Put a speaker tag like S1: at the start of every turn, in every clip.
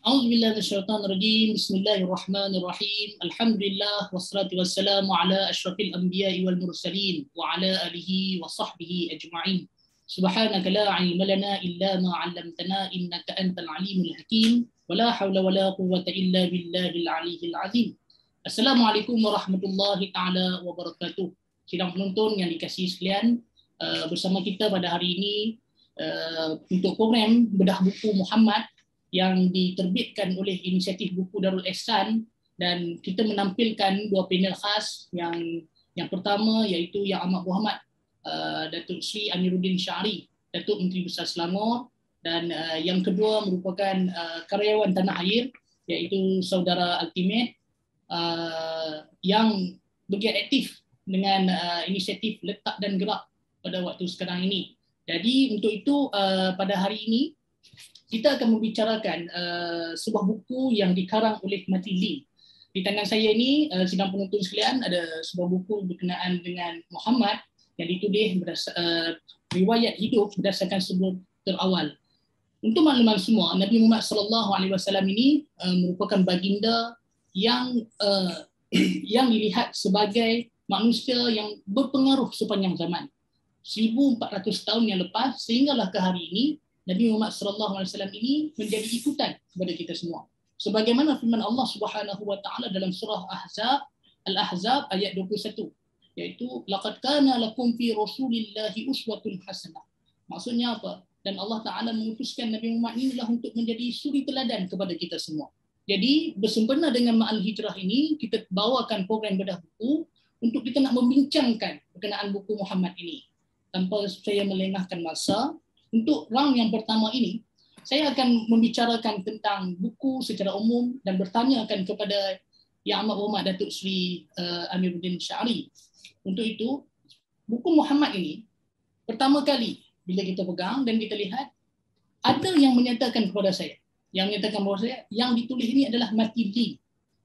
S1: A'udzu billahi minasyaitonir rajim. Bismillahirrahmanirrahim. Alhamdulillah wassalatu wassalamu ala asyrafil anbiya'i wal mursalin wa ala alihi wa sahbihi ajma'in. Subhanaka la 'ilma lana illa ma 'allamtana innaka antal 'alimul hakim. Wa la hawla wa la quwwata illa billahil 'aliyyil 'azim. Assalamualaikum warahmatullahi taala wabarakatuh. Sidang penonton yang dikasihi sekalian, uh, bersama kita pada hari ini uh, untuk program bedah buku Muhammad yang diterbitkan oleh inisiatif buku Darul Ehsan dan kita menampilkan dua panel khas yang yang pertama iaitu yang Amat Muhammad uh, Datuk Sri Amiruddin Syari Datuk Menteri Besar Selangor dan uh, yang kedua merupakan uh, karyawan tanah air iaitu saudara Ultimate uh, yang begitu aktif dengan uh, inisiatif letak dan gerak pada waktu sekarang ini. Jadi untuk itu uh, pada hari ini kita akan membicarakan uh, sebuah buku yang dikarang oleh Mati Lee. Di tangan saya ini, uh, sidang penonton sekalian, ada sebuah buku berkenaan dengan Muhammad yang ditulis berdasar, uh, riwayat hidup berdasarkan sebuah terawal. Untuk makluman semua, Nabi Muhammad sallallahu alaihi wasallam ini uh, merupakan baginda yang uh, yang dilihat sebagai manusia yang berpengaruh sepanjang zaman. 1400 tahun yang lepas sehinggalah ke hari ini Nabi Muhammad sallallahu alaihi wasallam ini menjadi ikutan kepada kita semua. Sebagaimana firman Allah Subhanahu wa taala dalam surah Ahzab, Al-Ahzab ayat 21 iaitu laqad kana lakum fi rasulillahi uswatun hasanah. Maksudnya apa? Dan Allah Taala mengutuskan Nabi Muhammad ini lah untuk menjadi suri teladan kepada kita semua. Jadi bersempena dengan Ma'al Hijrah ini, kita bawakan program bedah buku untuk kita nak membincangkan berkenaan buku Muhammad ini. Tanpa saya melengahkan masa, untuk round yang pertama ini, saya akan membicarakan tentang buku secara umum dan bertanya akan kepada Yang Amat Berhormat Datuk Sri uh, eh, Amiruddin Syari. Untuk itu, buku Muhammad ini pertama kali bila kita pegang dan kita lihat ada yang menyatakan kepada saya yang menyatakan kepada saya yang ditulis ini adalah Martin Lee.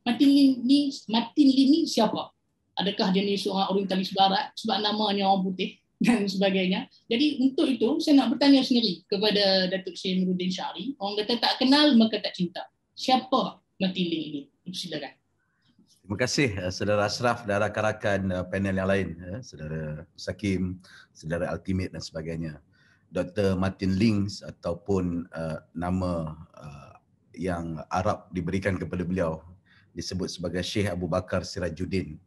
S1: Martin Lee ni Martin Lee ni siapa? Adakah dia ni seorang orientalis barat sebab namanya orang putih dan sebagainya. Jadi untuk itu saya nak bertanya sendiri kepada Datuk Syed Nuruddin Syari. Orang kata tak kenal maka tak cinta. Siapa mati link ini? Silakan.
S2: Terima kasih eh, saudara Ashraf dan rakan-rakan eh, panel yang lain. Eh, saudara Sakim, saudara Ultimate dan sebagainya. Dr. Martin Links ataupun uh, nama uh, yang Arab diberikan kepada beliau disebut sebagai Sheikh Abu Bakar Sirajuddin.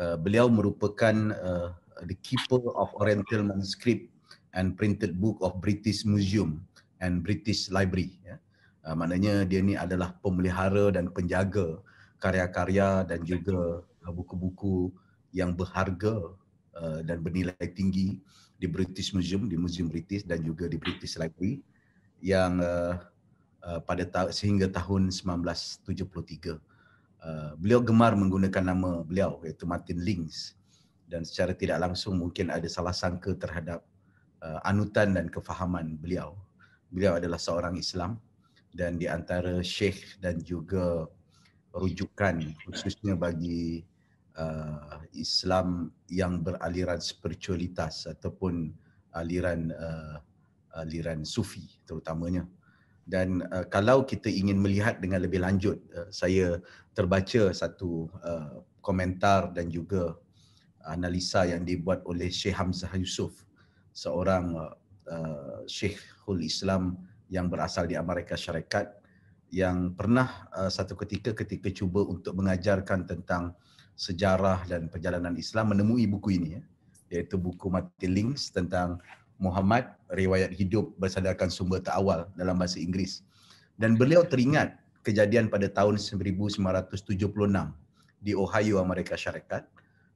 S2: Uh, beliau merupakan uh, the keeper of Oriental manuscript and printed book of British Museum and British Library. Ya. Uh, maknanya dia ni adalah pemelihara dan penjaga karya-karya dan juga ah, buku-buku yang berharga uh, dan bernilai tinggi di British Museum, di Museum British dan juga di British Library yang uh, uh, pada ta- sehingga tahun 1973. Uh, beliau gemar menggunakan nama beliau iaitu Martin Lings dan secara tidak langsung mungkin ada salah sangka terhadap uh, anutan dan kefahaman beliau. Beliau adalah seorang Islam dan di antara syekh dan juga rujukan khususnya bagi uh, Islam yang beraliran spiritualitas ataupun aliran uh, aliran sufi terutamanya dan uh, kalau kita ingin melihat dengan lebih lanjut uh, saya terbaca satu uh, komentar dan juga analisa yang dibuat oleh Syekh Hamzah Yusuf seorang uh, Syekhul Islam yang berasal di Amerika Syarikat yang pernah uh, satu ketika ketika cuba untuk mengajarkan tentang sejarah dan perjalanan Islam menemui buku ini ya, iaitu buku Mati Links tentang Muhammad riwayat hidup bersandarkan sumber terawal dalam bahasa Inggeris dan beliau teringat kejadian pada tahun 1976 di Ohio Amerika Syarikat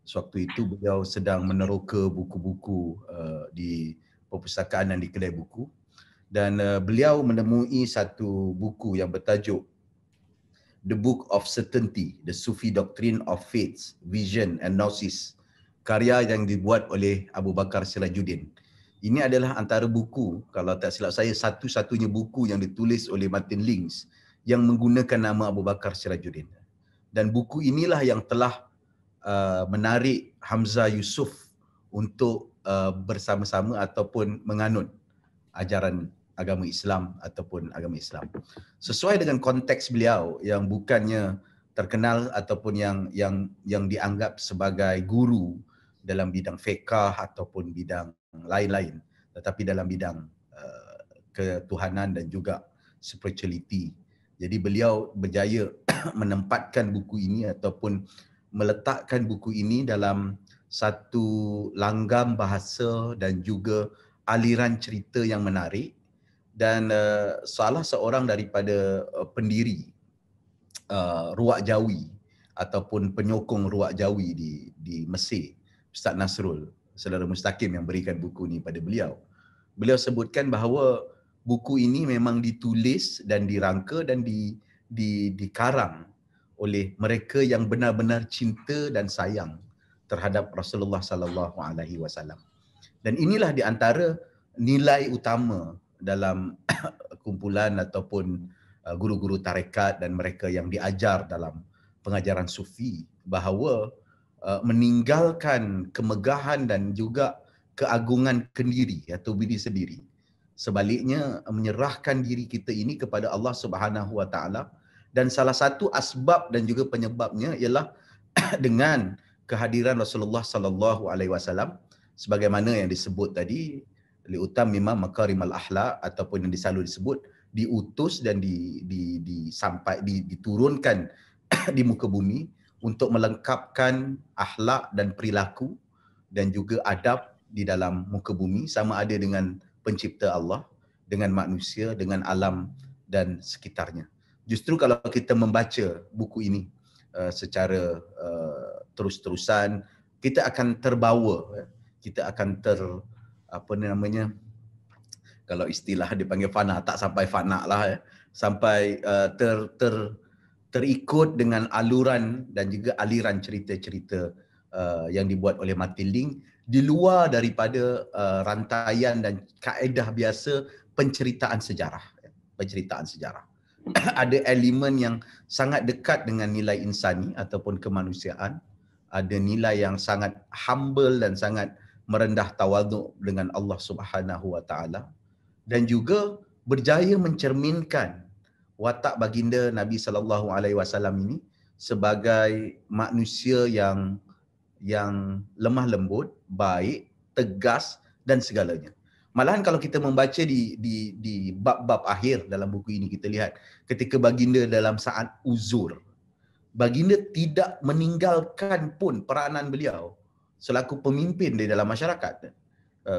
S2: sewaktu itu beliau sedang meneroka buku-buku uh, di perpustakaan dan di kedai buku dan uh, beliau menemui satu buku yang bertajuk The Book of Certainty, The Sufi Doctrine of Faith, Vision and Gnosis karya yang dibuat oleh Abu Bakar Sirajuddin. Ini adalah antara buku, kalau tak silap saya, satu-satunya buku yang ditulis oleh Martin Lings yang menggunakan nama Abu Bakar Sirajuddin. Dan buku inilah yang telah uh, menarik Hamzah Yusuf untuk uh, bersama-sama ataupun menganut ajaran agama Islam ataupun agama Islam. Sesuai dengan konteks beliau yang bukannya terkenal ataupun yang yang yang dianggap sebagai guru dalam bidang fiqh ataupun bidang lain-lain tetapi dalam bidang uh, ketuhanan dan juga spirituality. Jadi beliau berjaya menempatkan buku ini ataupun meletakkan buku ini dalam satu langgam bahasa dan juga aliran cerita yang menarik dan uh, salah seorang daripada uh, pendiri uh, Ruak Jawi ataupun penyokong Ruak Jawi di di Mesir Ustaz Nasrul saudara mustaqim yang berikan buku ini pada beliau beliau sebutkan bahawa buku ini memang ditulis dan dirangka dan di di dikarang oleh mereka yang benar-benar cinta dan sayang terhadap Rasulullah sallallahu alaihi wasallam. Dan inilah di antara nilai utama dalam kumpulan ataupun uh, guru-guru tarekat dan mereka yang diajar dalam pengajaran sufi bahawa uh, meninggalkan kemegahan dan juga keagungan kendiri atau diri sendiri. Sebaliknya menyerahkan diri kita ini kepada Allah Subhanahu Wa Taala dan salah satu asbab dan juga penyebabnya ialah dengan kehadiran Rasulullah sallallahu alaihi wasallam sebagaimana yang disebut tadi li utam memang makarimul akhlak ataupun yang selalu disebut diutus dan di di di sampai di, diturunkan di muka bumi untuk melengkapkan akhlak dan perilaku dan juga adab di dalam muka bumi sama ada dengan pencipta Allah dengan manusia dengan alam dan sekitarnya justru kalau kita membaca buku ini uh, secara uh, terus-terusan kita akan terbawa ya. kita akan ter apa namanya kalau istilah dipanggil fana tak sampai fana lah ya sampai uh, ter ter terikut dengan aluran dan juga aliran cerita-cerita uh, yang dibuat oleh Matilding di luar daripada uh, rantaian dan kaedah biasa penceritaan sejarah ya. penceritaan sejarah ada elemen yang sangat dekat dengan nilai insani ataupun kemanusiaan ada nilai yang sangat humble dan sangat merendah tawaduk dengan Allah Subhanahu wa taala dan juga berjaya mencerminkan watak baginda Nabi sallallahu alaihi wasallam ini sebagai manusia yang yang lemah lembut, baik, tegas dan segalanya. Malahan kalau kita membaca di di di bab-bab akhir dalam buku ini kita lihat ketika baginda dalam saat uzur baginda tidak meninggalkan pun peranan beliau selaku pemimpin di dalam masyarakat eh,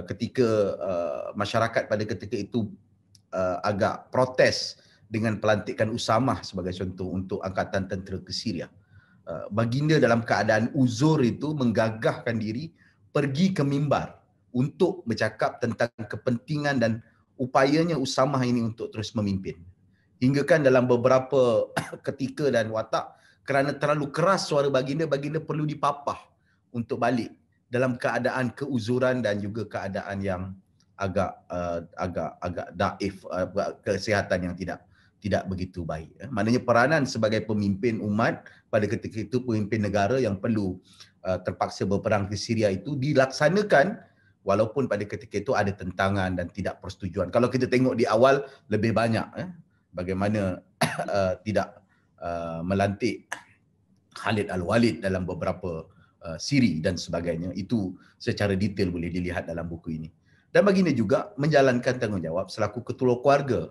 S2: ketika eh, masyarakat pada ketika itu eh, agak protes dengan pelantikan Usama sebagai contoh untuk angkatan tentera ke Syria baginda dalam keadaan uzur itu menggagahkan diri pergi ke mimbar untuk bercakap tentang kepentingan dan upayanya Usamah ini untuk terus memimpin. Hinggakan dalam beberapa ketika dan watak kerana terlalu keras suara baginda, baginda perlu dipapah untuk balik dalam keadaan keuzuran dan juga keadaan yang agak uh, agak agak daif uh, kesihatan yang tidak tidak begitu baik. Eh. Maknanya peranan sebagai pemimpin umat pada ketika itu pemimpin negara yang perlu uh, terpaksa berperang di Syria itu dilaksanakan walaupun pada ketika itu ada tentangan dan tidak persetujuan. Kalau kita tengok di awal lebih banyak eh, bagaimana uh, tidak uh, melantik Khalid Al-Walid dalam beberapa uh, siri dan sebagainya. Itu secara detail boleh dilihat dalam buku ini. Dan baginda juga menjalankan tanggungjawab selaku ketua keluarga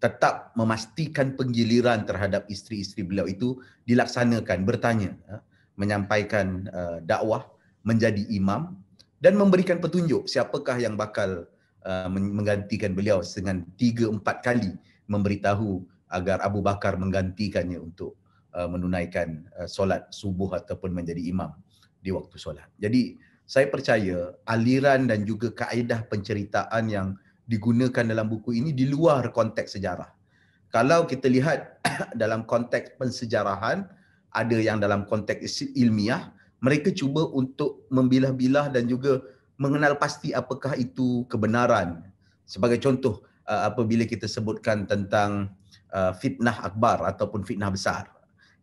S2: tetap memastikan penggiliran terhadap isteri-isteri beliau itu dilaksanakan, bertanya, menyampaikan dakwah, menjadi imam dan memberikan petunjuk siapakah yang bakal uh, menggantikan beliau dengan tiga empat kali memberitahu agar Abu Bakar menggantikannya untuk uh, menunaikan uh, solat subuh ataupun menjadi imam di waktu solat. Jadi saya percaya aliran dan juga kaedah penceritaan yang digunakan dalam buku ini di luar konteks sejarah. Kalau kita lihat dalam konteks pensejarahan, ada yang dalam konteks ilmiah, mereka cuba untuk membilah-bilah dan juga mengenal pasti apakah itu kebenaran. Sebagai contoh, uh, apabila kita sebutkan tentang uh, fitnah akbar ataupun fitnah besar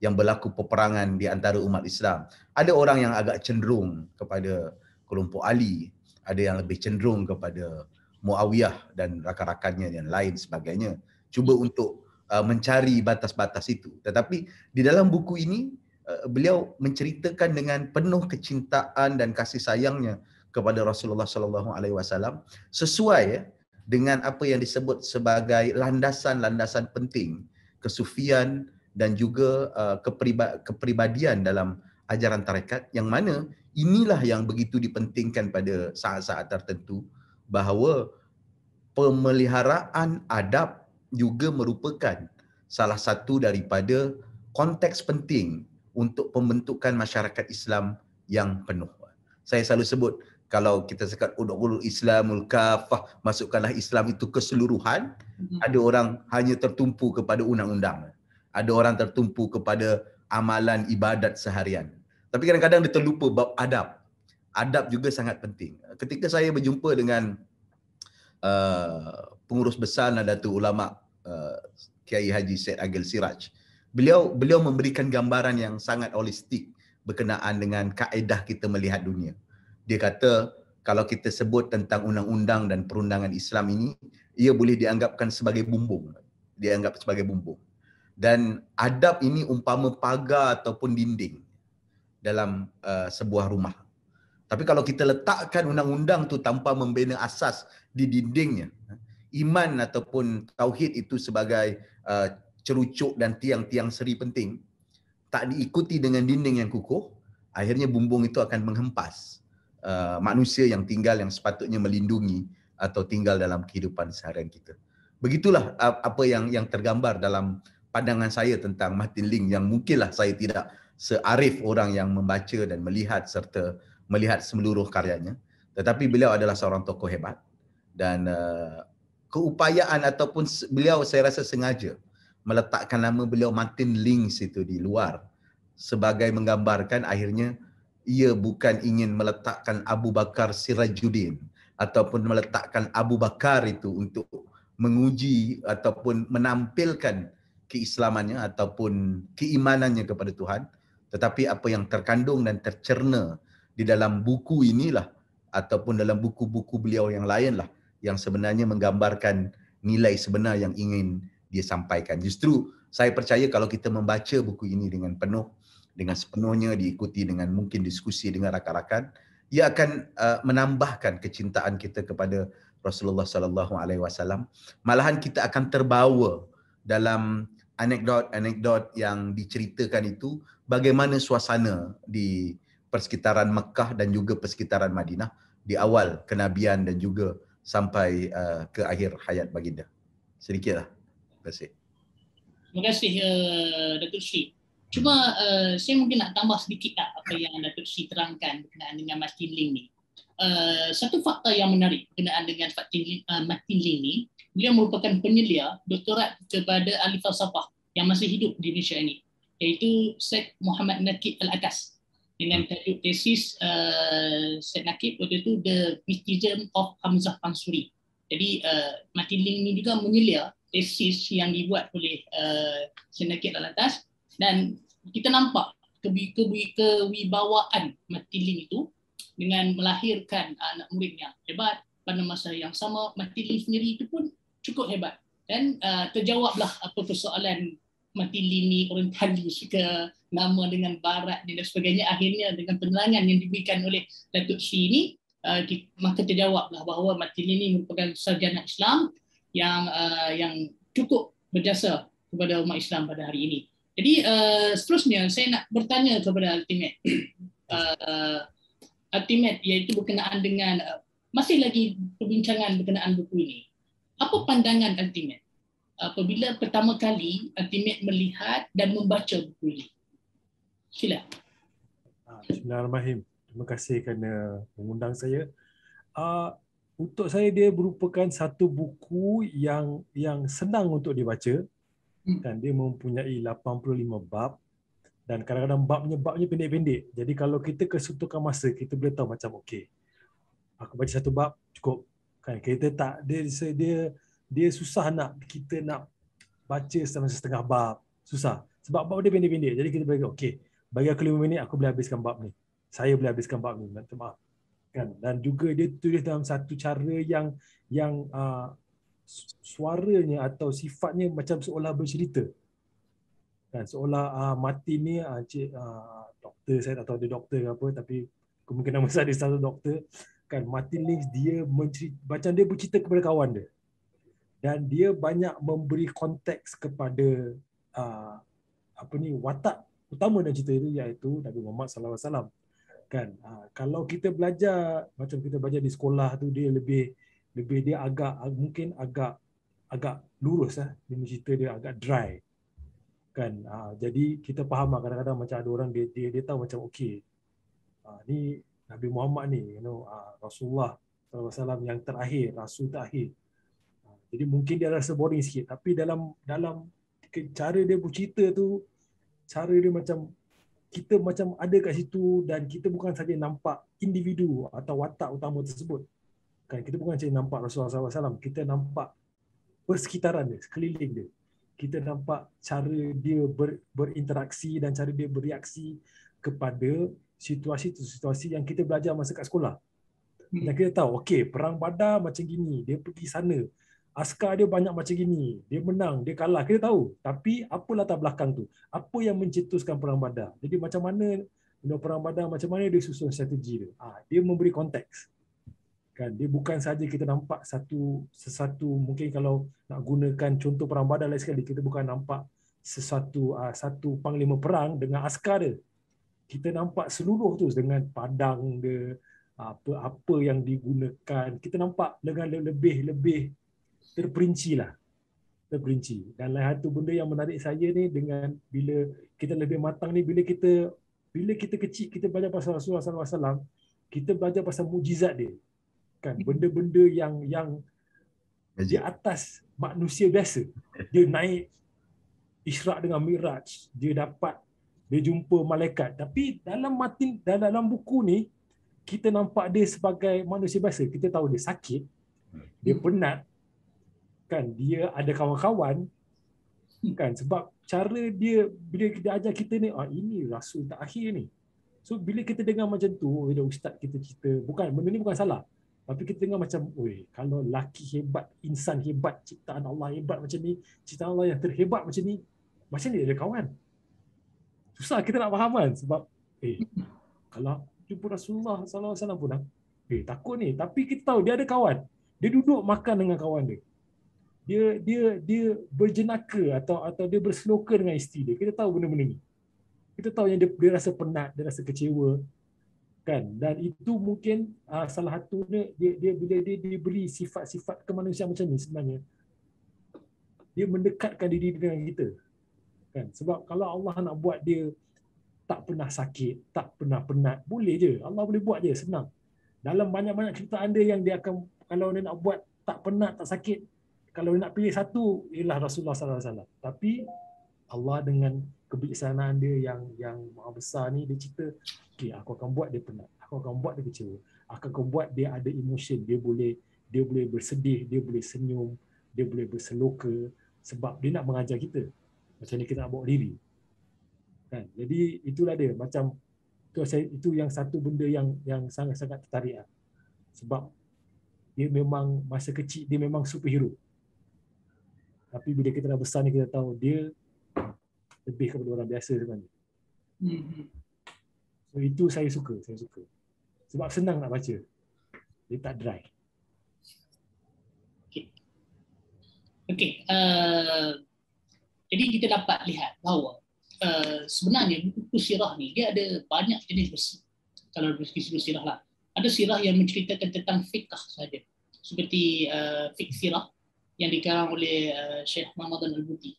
S2: yang berlaku peperangan di antara umat Islam. Ada orang yang agak cenderung kepada kelompok Ali, ada yang lebih cenderung kepada Muawiyah dan rakan-rakannya yang lain sebagainya. Cuba untuk uh, mencari batas-batas itu. Tetapi di dalam buku ini Eh, beliau menceritakan dengan penuh kecintaan dan kasih sayangnya kepada Rasulullah sallallahu alaihi wasallam sesuai eh, dengan apa yang disebut sebagai landasan-landasan penting kesufian dan juga eh, kepribadian dalam ajaran tarekat yang mana inilah yang begitu dipentingkan pada saat-saat tertentu bahawa pemeliharaan adab juga merupakan salah satu daripada konteks penting untuk pembentukan masyarakat Islam yang penuh. Saya selalu sebut kalau kita cakap udhulul Islamul kafah masukkanlah Islam itu keseluruhan, mm-hmm. ada orang hanya tertumpu kepada undang-undang. Ada orang tertumpu kepada amalan ibadat seharian. Tapi kadang-kadang dia terlupa bab adab. Adab juga sangat penting. Ketika saya berjumpa dengan uh, pengurus besar Nahdlatul Ulama uh, Kiai Haji Said Agil Siraj, uh, beliau beliau memberikan gambaran yang sangat holistik berkenaan dengan kaedah kita melihat dunia. Dia kata kalau kita sebut tentang undang-undang dan perundangan Islam ini, ia boleh dianggapkan sebagai bumbung. Dianggap sebagai bumbung. Dan adab ini umpama pagar ataupun dinding dalam uh, sebuah rumah. Tapi kalau kita letakkan undang-undang tu tanpa membina asas di dindingnya, iman ataupun tauhid itu sebagai uh, cerucuk dan tiang-tiang seri penting tak diikuti dengan dinding yang kukuh, akhirnya bumbung itu akan menghempas uh, manusia yang tinggal yang sepatutnya melindungi atau tinggal dalam kehidupan seharian kita. Begitulah apa yang yang tergambar dalam pandangan saya tentang Martin Ling yang mungkinlah saya tidak searif orang yang membaca dan melihat serta melihat seluruh karyanya. Tetapi beliau adalah seorang tokoh hebat dan uh, keupayaan ataupun beliau saya rasa sengaja meletakkan nama beliau Martin Links itu di luar sebagai menggambarkan akhirnya ia bukan ingin meletakkan Abu Bakar Sirajuddin ataupun meletakkan Abu Bakar itu untuk menguji ataupun menampilkan keislamannya ataupun keimanannya kepada Tuhan tetapi apa yang terkandung dan tercerna di dalam buku inilah ataupun dalam buku-buku beliau yang lainlah yang sebenarnya menggambarkan nilai sebenar yang ingin dia sampaikan. Justru saya percaya kalau kita membaca buku ini dengan penuh, dengan sepenuhnya diikuti dengan mungkin diskusi dengan rakan-rakan, ia akan uh, menambahkan kecintaan kita kepada Rasulullah sallallahu alaihi wasallam. Malahan kita akan terbawa dalam anekdot-anekdot yang diceritakan itu bagaimana suasana di persekitaran Mekah dan juga persekitaran Madinah di awal kenabian dan juga sampai uh, ke akhir hayat baginda. Sedikitlah. Terima kasih.
S1: Terima kasih, uh, Datuk Syed. Cuma uh, saya mungkin nak tambah sedikit tak lah apa yang Datuk Syed terangkan berkenaan dengan Mas Tinling ni. Uh, satu fakta yang menarik berkenaan dengan Mas Tinling, uh, Mas Tinling ni, beliau merupakan penyelia doktorat kepada ahli falsafah yang masih hidup di Indonesia ini, iaitu Syed Muhammad Nakib Al-Akas dengan tajuk tesis uh, Syed Nakib waktu itu The Mysticism of Hamzah Pansuri. Jadi uh, Martin Ling ini juga menyelia tesis yang dibuat oleh uh, Senakit Lalatas dan kita nampak kebi kebi kewibawaan Matilin itu dengan melahirkan anak muridnya hebat pada masa yang sama Matilin sendiri itu pun cukup hebat dan uh, terjawablah apa persoalan Matilin ni orang tali suka nama dengan barat dan sebagainya akhirnya dengan penerangan yang diberikan oleh Datuk Sri ini uh, maka terjawablah bahawa Matilin ini merupakan sarjana Islam yang uh, yang cukup berjasa kepada umat Islam pada hari ini. Jadi uh, seterusnya saya nak bertanya kepada Altimet, uh, ultimate iaitu berkenaan dengan uh, masih lagi perbincangan berkenaan buku ini. Apa pandangan Altimet apabila pertama kali Altimet melihat dan membaca buku ini? Sila.
S3: Ah, Bismillahirrahmanirrahim. Terima kasih kerana mengundang saya. Uh, untuk saya dia merupakan satu buku yang yang senang untuk dibaca hmm. dan dia mempunyai 85 bab dan kadang-kadang babnya babnya pendek-pendek. Jadi kalau kita kesutukan masa kita boleh tahu macam okey. Aku baca satu bab cukup. Kan kita tak dia dia dia susah nak kita nak baca setengah setengah bab. Susah. Sebab bab dia pendek-pendek. Jadi kita bagi okey. Bagi aku 5 minit aku boleh habiskan bab ni. Saya boleh habiskan bab ni. Maaf kan dan juga dia tulis dalam satu cara yang yang uh, suaranya atau sifatnya macam seolah bercerita kan seolah uh, mati ni uh, cik, uh, doktor saya atau tahu dia doktor ke apa tapi kemungkinan besar dia salah doktor kan mati Lynch dia mencerita, macam dia bercerita kepada kawan dia dan dia banyak memberi konteks kepada uh, apa ni watak utama dalam cerita itu iaitu Nabi Muhammad sallallahu alaihi wasallam kan ha, kalau kita belajar macam kita belajar di sekolah tu dia lebih lebih dia agak mungkin agak agak lurus lah ha. dia cerita dia agak dry kan ha, jadi kita faham lah kadang-kadang macam ada orang dia dia, dia tahu macam okey ha, ni Nabi Muhammad ni you know ha, Rasulullah wasallam yang terakhir rasul terakhir ha, jadi mungkin dia rasa boring sikit tapi dalam dalam cara dia bercerita tu cara dia macam kita macam ada kat situ dan kita bukan saja nampak individu atau watak utama tersebut. Kan kita bukan saja nampak Rasulullah SAW, kita nampak persekitaran dia, sekeliling dia. Kita nampak cara dia ber, berinteraksi dan cara dia bereaksi kepada situasi tu situasi yang kita belajar masa kat sekolah. Dan hmm. kita tahu, okay, perang badar macam gini, dia pergi sana askar dia banyak macam gini dia menang dia kalah kita tahu tapi apa latar belakang tu apa yang mencetuskan perang badar jadi macam mana perang badar macam mana dia susun strategi dia ah dia memberi konteks kan dia bukan saja kita nampak satu sesatu mungkin kalau nak gunakan contoh perang badar lain sekali kita bukan nampak sesuatu ah, satu panglima perang dengan askar dia kita nampak seluruh tu dengan padang dia apa apa yang digunakan kita nampak dengan lebih-lebih terperinci lah. Terperinci. Dan lain satu benda yang menarik saya ni dengan bila kita lebih matang ni, bila kita bila kita kecil, kita belajar pasal Rasulullah SAW, kita belajar pasal mujizat dia. Kan? Hmm. Benda-benda yang yang di atas manusia biasa. Dia naik Isra' dengan Miraj. Dia dapat, dia jumpa malaikat. Tapi dalam matin, dalam buku ni, kita nampak dia sebagai manusia biasa. Kita tahu dia sakit, dia hmm. penat, kan dia ada kawan-kawan kan sebab cara dia bila dia ajar kita ni ah ini rasul tak akhir ni so bila kita dengar macam tu bila eh, ustaz kita cerita bukan benda ni bukan salah tapi kita dengar macam oi kalau laki hebat insan hebat ciptaan Allah hebat macam ni ciptaan Allah yang terhebat macam ni macam ni ada kawan susah kita nak faham kan sebab eh kalau jumpa Rasulullah sallallahu alaihi wasallam pun eh takut ni tapi kita tahu dia ada kawan dia duduk makan dengan kawan dia dia dia dia berjenaka atau atau dia berseloka dengan isteri dia. Kita tahu benda-benda ni. Kita tahu yang dia, dia rasa penat, dia rasa kecewa. Kan? Dan itu mungkin uh, salah satu dia, dia, dia bila dia diberi sifat-sifat kemanusiaan macam ni sebenarnya. Dia mendekatkan diri dengan kita. Kan? Sebab kalau Allah nak buat dia tak pernah sakit, tak pernah penat, boleh je. Allah boleh buat je, senang. Dalam banyak-banyak cerita anda yang dia akan kalau dia nak buat tak penat, tak sakit, kalau nak pilih satu ialah Rasulullah sallallahu alaihi wasallam tapi Allah dengan kebijaksanaan dia yang yang maha besar ni dia cerita okey aku akan buat dia penat aku akan buat dia kecewa aku akan buat dia ada emosi, dia boleh dia boleh bersedih dia boleh senyum dia boleh berseloka sebab dia nak mengajar kita macam ni kita nak bawa diri kan jadi itulah dia macam tu saya itu yang satu benda yang yang sangat-sangat tertarik lah. sebab dia memang masa kecil dia memang superhero tapi bila kita dah besar ni kita tahu dia lebih kepada orang biasa sebenarnya. Hmm. So itu saya suka, saya suka. Sebab senang nak baca. Dia tak dry. Okey. Okay. Uh, jadi
S1: kita dapat lihat bahawa uh, sebenarnya buku sirah ni dia ada banyak jenis besi. Kalau dari segi sirah lah. Ada sirah yang menceritakan tentang fikah saja. Seperti uh, fik sirah yang dikarang oleh uh, Syekh Muhammad Al-Buti.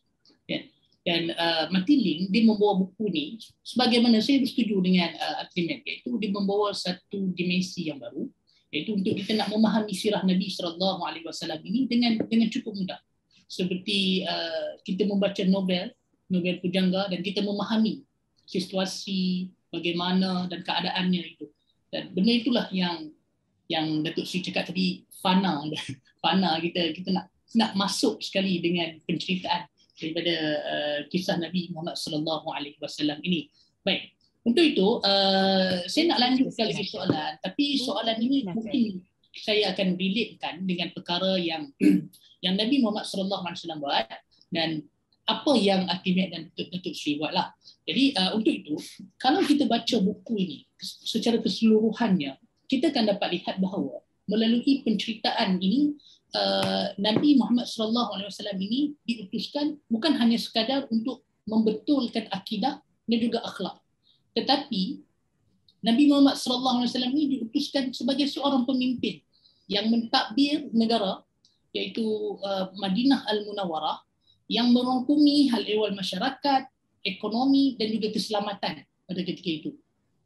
S1: Yeah. Dan uh, Matiling dia membawa buku ni sebagaimana saya bersetuju dengan uh, Artimet iaitu dia membawa satu dimensi yang baru iaitu untuk kita nak memahami sirah Nabi sallallahu alaihi wasallam ini dengan dengan cukup mudah. Seperti uh, kita membaca novel novel Pujangga dan kita memahami situasi bagaimana dan keadaannya itu. Dan benda itulah yang yang Datuk Sri cakap tadi fana fana kita kita nak nak masuk sekali dengan penceritaan daripada uh, kisah Nabi Muhammad sallallahu alaihi wasallam ini. Baik. Untuk itu, uh, saya nak lanjutkan lagi soalan. Tapi soalan ini mungkin saya akan relatekan dengan perkara yang yang Nabi Muhammad sallallahu alaihi wasallam buat dan apa yang Akimat dan Datuk Sri buatlah. Jadi uh, untuk itu, kalau kita baca buku ini secara keseluruhannya, kita akan dapat lihat bahawa melalui penceritaan ini Eh, Nabi Muhammad sallallahu alaihi wasallam ini diutuskan bukan hanya sekadar untuk membetulkan akidah dan juga akhlak. Tetapi Nabi Muhammad sallallahu alaihi wasallam ini diutuskan sebagai seorang pemimpin yang mentadbir negara iaitu eh, Madinah Al-Munawarah yang merangkumi hal ehwal masyarakat, ekonomi dan juga keselamatan pada ketika itu.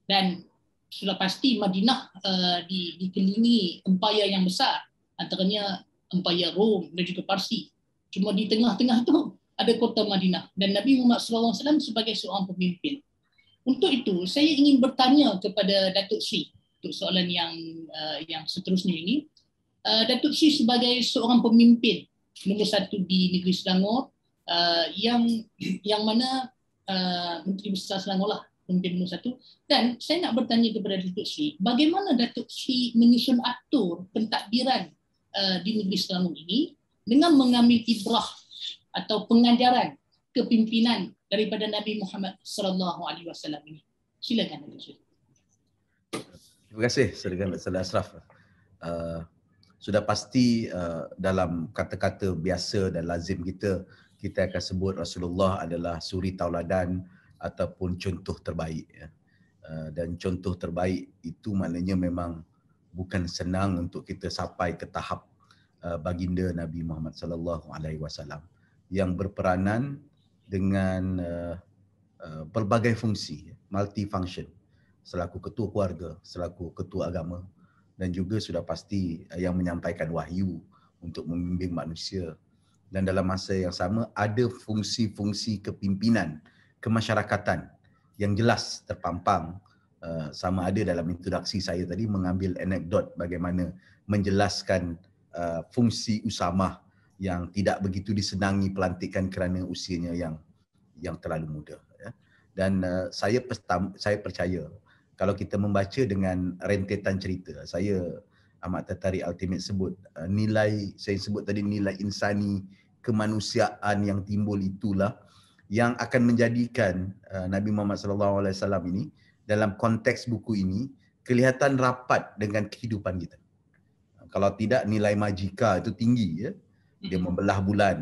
S1: Dan sudah pasti Madinah uh, dikelilingi empayar yang besar antaranya Empire Rom dan juga Parsi. Cuma di tengah-tengah tu ada kota Madinah dan Nabi Muhammad SAW sebagai seorang pemimpin. Untuk itu, saya ingin bertanya kepada Datuk Sri untuk soalan yang uh, yang seterusnya ini. Uh, Datuk Sri sebagai seorang pemimpin nombor satu di negeri Selangor uh, yang yang mana uh, Menteri Besar Selangor lah pemimpin nombor satu. Dan saya nak bertanya kepada Datuk Sri, bagaimana Datuk Sri menyusun atur pentadbiran Eh, di negeri Selangor ini dengan mengambil ibrah atau pengajaran kepimpinan daripada Nabi Muhammad sallallahu alaihi wasallam ini. Silakan Ustaz.
S2: Terima kasih Sergan Saudara Asraf. Uh, eh, sudah pasti uh, dalam kata-kata biasa dan lazim kita kita akan sebut Rasulullah adalah suri tauladan ataupun contoh terbaik ya. dan contoh terbaik itu maknanya memang bukan senang untuk kita sampai ke tahap uh, baginda Nabi Muhammad sallallahu alaihi wasallam yang berperanan dengan pelbagai uh, uh, fungsi multifunction selaku ketua keluarga selaku ketua agama dan juga sudah pasti yang menyampaikan wahyu untuk membimbing manusia dan dalam masa yang sama ada fungsi-fungsi kepimpinan kemasyarakatan yang jelas terpampang uh, sama ada dalam introduksi saya tadi mengambil anekdot bagaimana menjelaskan uh, fungsi Usama yang tidak begitu disenangi pelantikan kerana usianya yang yang terlalu muda ya. dan uh, saya pertam, saya percaya kalau kita membaca dengan rentetan cerita saya amat tertarik ultimate sebut uh, nilai saya sebut tadi nilai insani kemanusiaan yang timbul itulah yang akan menjadikan uh, Nabi Muhammad SAW ini uh, dalam konteks buku ini kelihatan rapat dengan kehidupan kita. Kalau tidak nilai majika itu tinggi ya. Dia hmm. membelah bulan.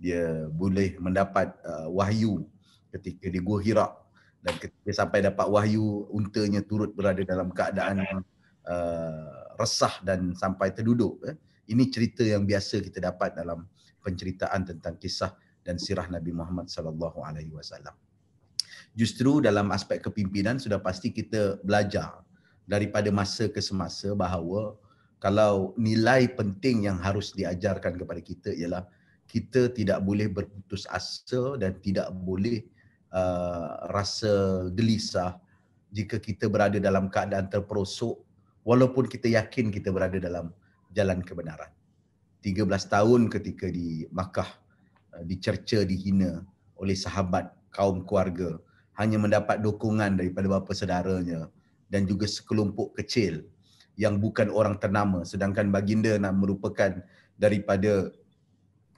S2: Dia boleh mendapat uh, wahyu ketika di Gua Hira dan ketika sampai dapat wahyu untanya turut berada dalam keadaan uh, resah dan sampai terduduk ya. Ini cerita yang biasa kita dapat dalam penceritaan tentang kisah dan sirah Nabi Muhammad sallallahu alaihi wasallam justru dalam aspek kepimpinan sudah pasti kita belajar daripada masa ke semasa bahawa kalau nilai penting yang harus diajarkan kepada kita ialah kita tidak boleh berputus asa dan tidak boleh uh, rasa gelisah jika kita berada dalam keadaan terperosok walaupun kita yakin kita berada dalam jalan kebenaran. 13 tahun ketika di Makkah uh, dicerca dihina oleh sahabat kaum keluarga hanya mendapat dokongan daripada bapa saudaranya dan juga sekelompok kecil yang bukan orang ternama sedangkan baginda nak merupakan daripada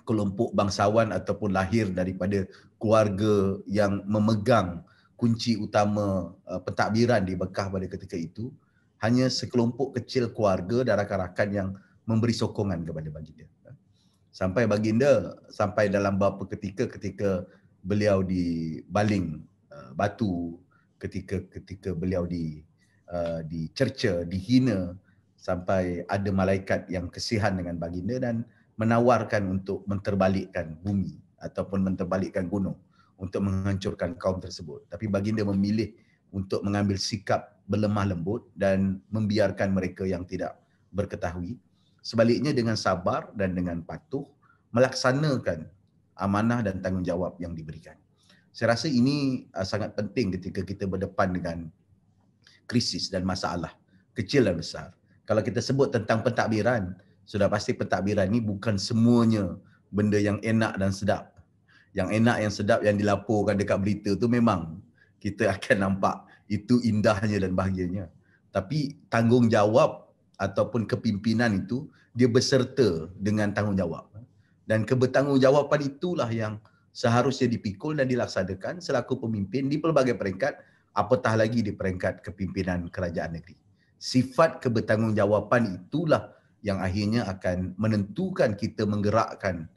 S2: kelompok bangsawan ataupun lahir daripada keluarga yang memegang kunci utama uh, pentadbiran di Mekah pada ketika itu hanya sekelompok kecil keluarga dan rakan-rakan yang memberi sokongan kepada baginda. Sampai baginda sampai dalam beberapa ketika ketika beliau dibaling Uh, batu ketika ketika beliau di uh, dicerca, dihina sampai ada malaikat yang kesihan dengan baginda dan menawarkan untuk menterbalikkan bumi ataupun menterbalikkan gunung untuk menghancurkan kaum tersebut. Tapi baginda memilih untuk mengambil sikap berlemah lembut dan membiarkan mereka yang tidak berketahui. Sebaliknya dengan sabar dan dengan patuh melaksanakan amanah dan tanggungjawab yang diberikan saya rasa ini uh, sangat penting ketika kita berdepan dengan krisis dan masalah kecil dan besar. Kalau kita sebut tentang pentadbiran, sudah pasti pentadbiran ini bukan semuanya benda yang enak dan sedap. Yang enak yang sedap yang dilaporkan dekat berita itu memang kita akan nampak itu indahnya dan bahagianya. Tapi tanggungjawab ataupun kepimpinan itu dia berserta dengan tanggungjawab. Dan kebetanggungjawaban itulah yang seharusnya dipikul dan dilaksanakan selaku pemimpin di pelbagai peringkat, apatah lagi di peringkat kepimpinan kerajaan negeri. Sifat kebertanggungjawaban itulah yang akhirnya akan menentukan kita menggerakkan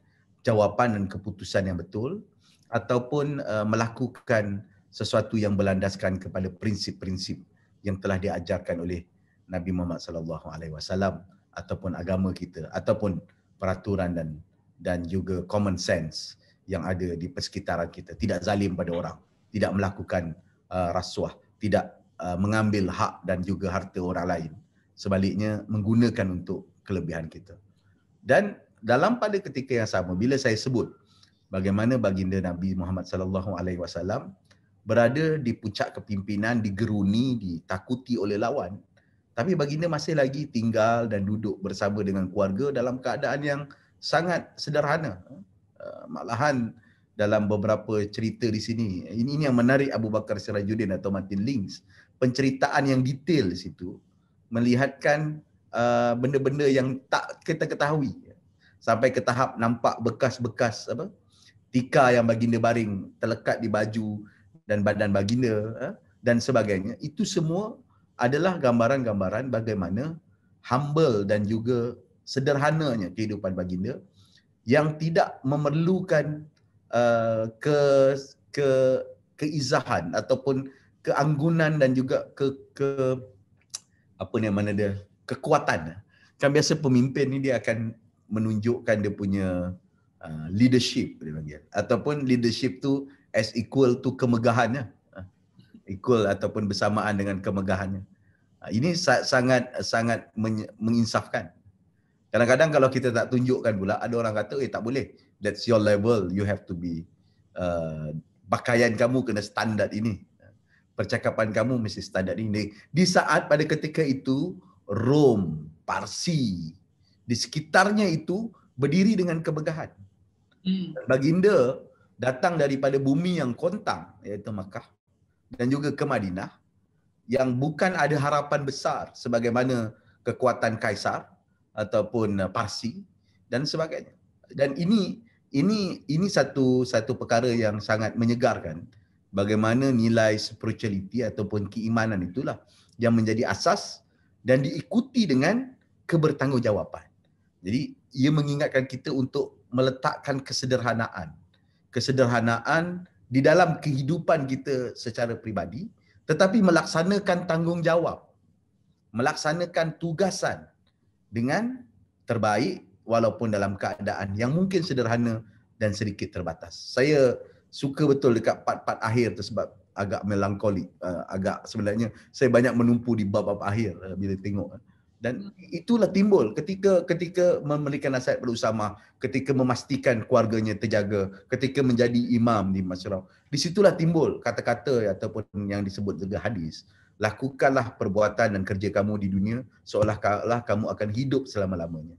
S2: jawapan dan keputusan yang betul ataupun uh, melakukan sesuatu yang berlandaskan kepada prinsip-prinsip yang telah diajarkan oleh Nabi Muhammad sallallahu alaihi wasallam ataupun agama kita ataupun peraturan dan dan juga common sense yang ada di persekitaran kita. Tidak zalim pada orang, tidak melakukan uh, rasuah, tidak uh, mengambil hak dan juga harta orang lain. Sebaliknya menggunakan untuk kelebihan kita. Dan dalam pada ketika yang sama bila saya sebut bagaimana baginda Nabi Muhammad sallallahu alaihi wasallam berada di puncak kepimpinan digeruni ditakuti oleh lawan tapi baginda masih lagi tinggal dan duduk bersama dengan keluarga dalam keadaan yang sangat sederhana Uh, malahan dalam beberapa cerita di sini ini, ini yang menarik Abu Bakar Sirajuddin atau Martin Lings penceritaan yang detail di situ melihatkan uh, benda-benda yang tak kita ketahui sampai ke tahap nampak bekas-bekas apa tika yang baginda baring terlekat di baju dan badan baginda uh, dan sebagainya itu semua adalah gambaran-gambaran bagaimana humble dan juga sederhananya kehidupan baginda yang tidak memerlukan uh, ke ke keizahan ataupun keanggunan dan juga ke ke apa ni mana dia kekuatan kan biasa pemimpin ni dia akan menunjukkan dia punya uh, leadership dia panggil ataupun leadership tu as equal to kemegahannya equal ataupun bersamaan dengan kemegahannya uh, ini sangat sangat menginsafkan Kadang-kadang kalau kita tak tunjukkan pula, ada orang kata, eh tak boleh. That's your level, you have to be. Uh, pakaian kamu kena standar ini. Percakapan kamu mesti standar ini. Di saat pada ketika itu, Rom, Parsi, di sekitarnya itu berdiri dengan kemegahan. Hmm. Baginda datang daripada bumi yang kontang, iaitu Makkah, dan juga ke Madinah, yang bukan ada harapan besar sebagaimana kekuatan Kaisar, ataupun uh, Parsi dan sebagainya. Dan ini ini ini satu satu perkara yang sangat menyegarkan bagaimana nilai spirituality ataupun keimanan itulah yang menjadi asas dan diikuti dengan kebertanggungjawapan. Jadi ia mengingatkan kita untuk meletakkan kesederhanaan. Kesederhanaan di dalam kehidupan kita secara pribadi, tetapi melaksanakan tanggungjawab. Melaksanakan tugasan dengan terbaik walaupun dalam keadaan yang mungkin sederhana dan sedikit terbatas. Saya suka betul dekat part-part akhir tu sebab agak melankoli. Uh, eh, agak sebenarnya saya banyak menumpu di bab-bab akhir uh, bila tengok. Eh. Dan itulah timbul ketika ketika memberikan nasihat kepada Usama, ketika memastikan keluarganya terjaga, ketika menjadi imam di Masyarakat. Di situlah timbul kata-kata ataupun yang disebut juga hadis. Uh, lakukanlah perbuatan dan kerja kamu di dunia seolah-olah kamu akan hidup selama-lamanya.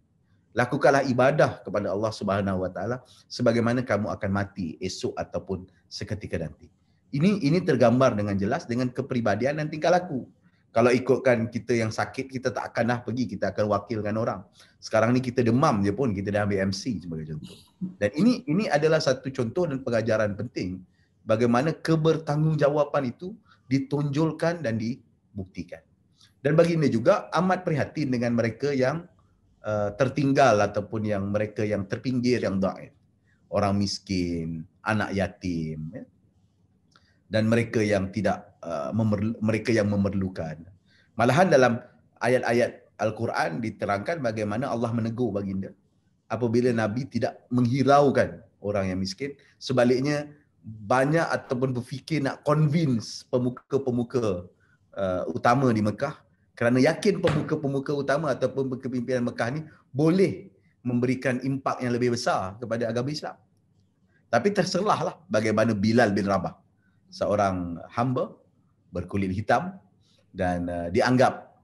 S2: Lakukanlah ibadah kepada Allah Subhanahu Wa Taala sebagaimana kamu akan mati esok ataupun seketika nanti. Ini ini tergambar dengan jelas dengan kepribadian dan tingkah laku. Kalau ikutkan kita yang sakit, kita tak akanlah pergi. Kita akan wakilkan orang. Sekarang ni kita demam je pun. Kita dah ambil MC sebagai contoh. Dan ini ini adalah satu contoh dan pengajaran penting. Bagaimana kebertanggungjawapan itu ditonjolkan dan dibuktikan. Dan baginda juga amat prihatin dengan mereka yang uh, tertinggal ataupun yang mereka yang terpinggir, yang da'if. Orang miskin, anak yatim. Ya? Dan mereka yang tidak uh, mereka yang memerlukan. Malahan dalam ayat-ayat Al-Quran diterangkan bagaimana Allah menegur baginda. Apabila Nabi tidak menghiraukan orang yang miskin. Sebaliknya banyak ataupun berfikir nak convince pemuka-pemuka uh, utama di Mekah kerana yakin pemuka-pemuka utama ataupun kepimpinan Mekah ni boleh memberikan impak yang lebih besar kepada agama Islam. Tapi terselahlah lah bagaimana Bilal bin Rabah seorang hamba berkulit hitam dan uh, dianggap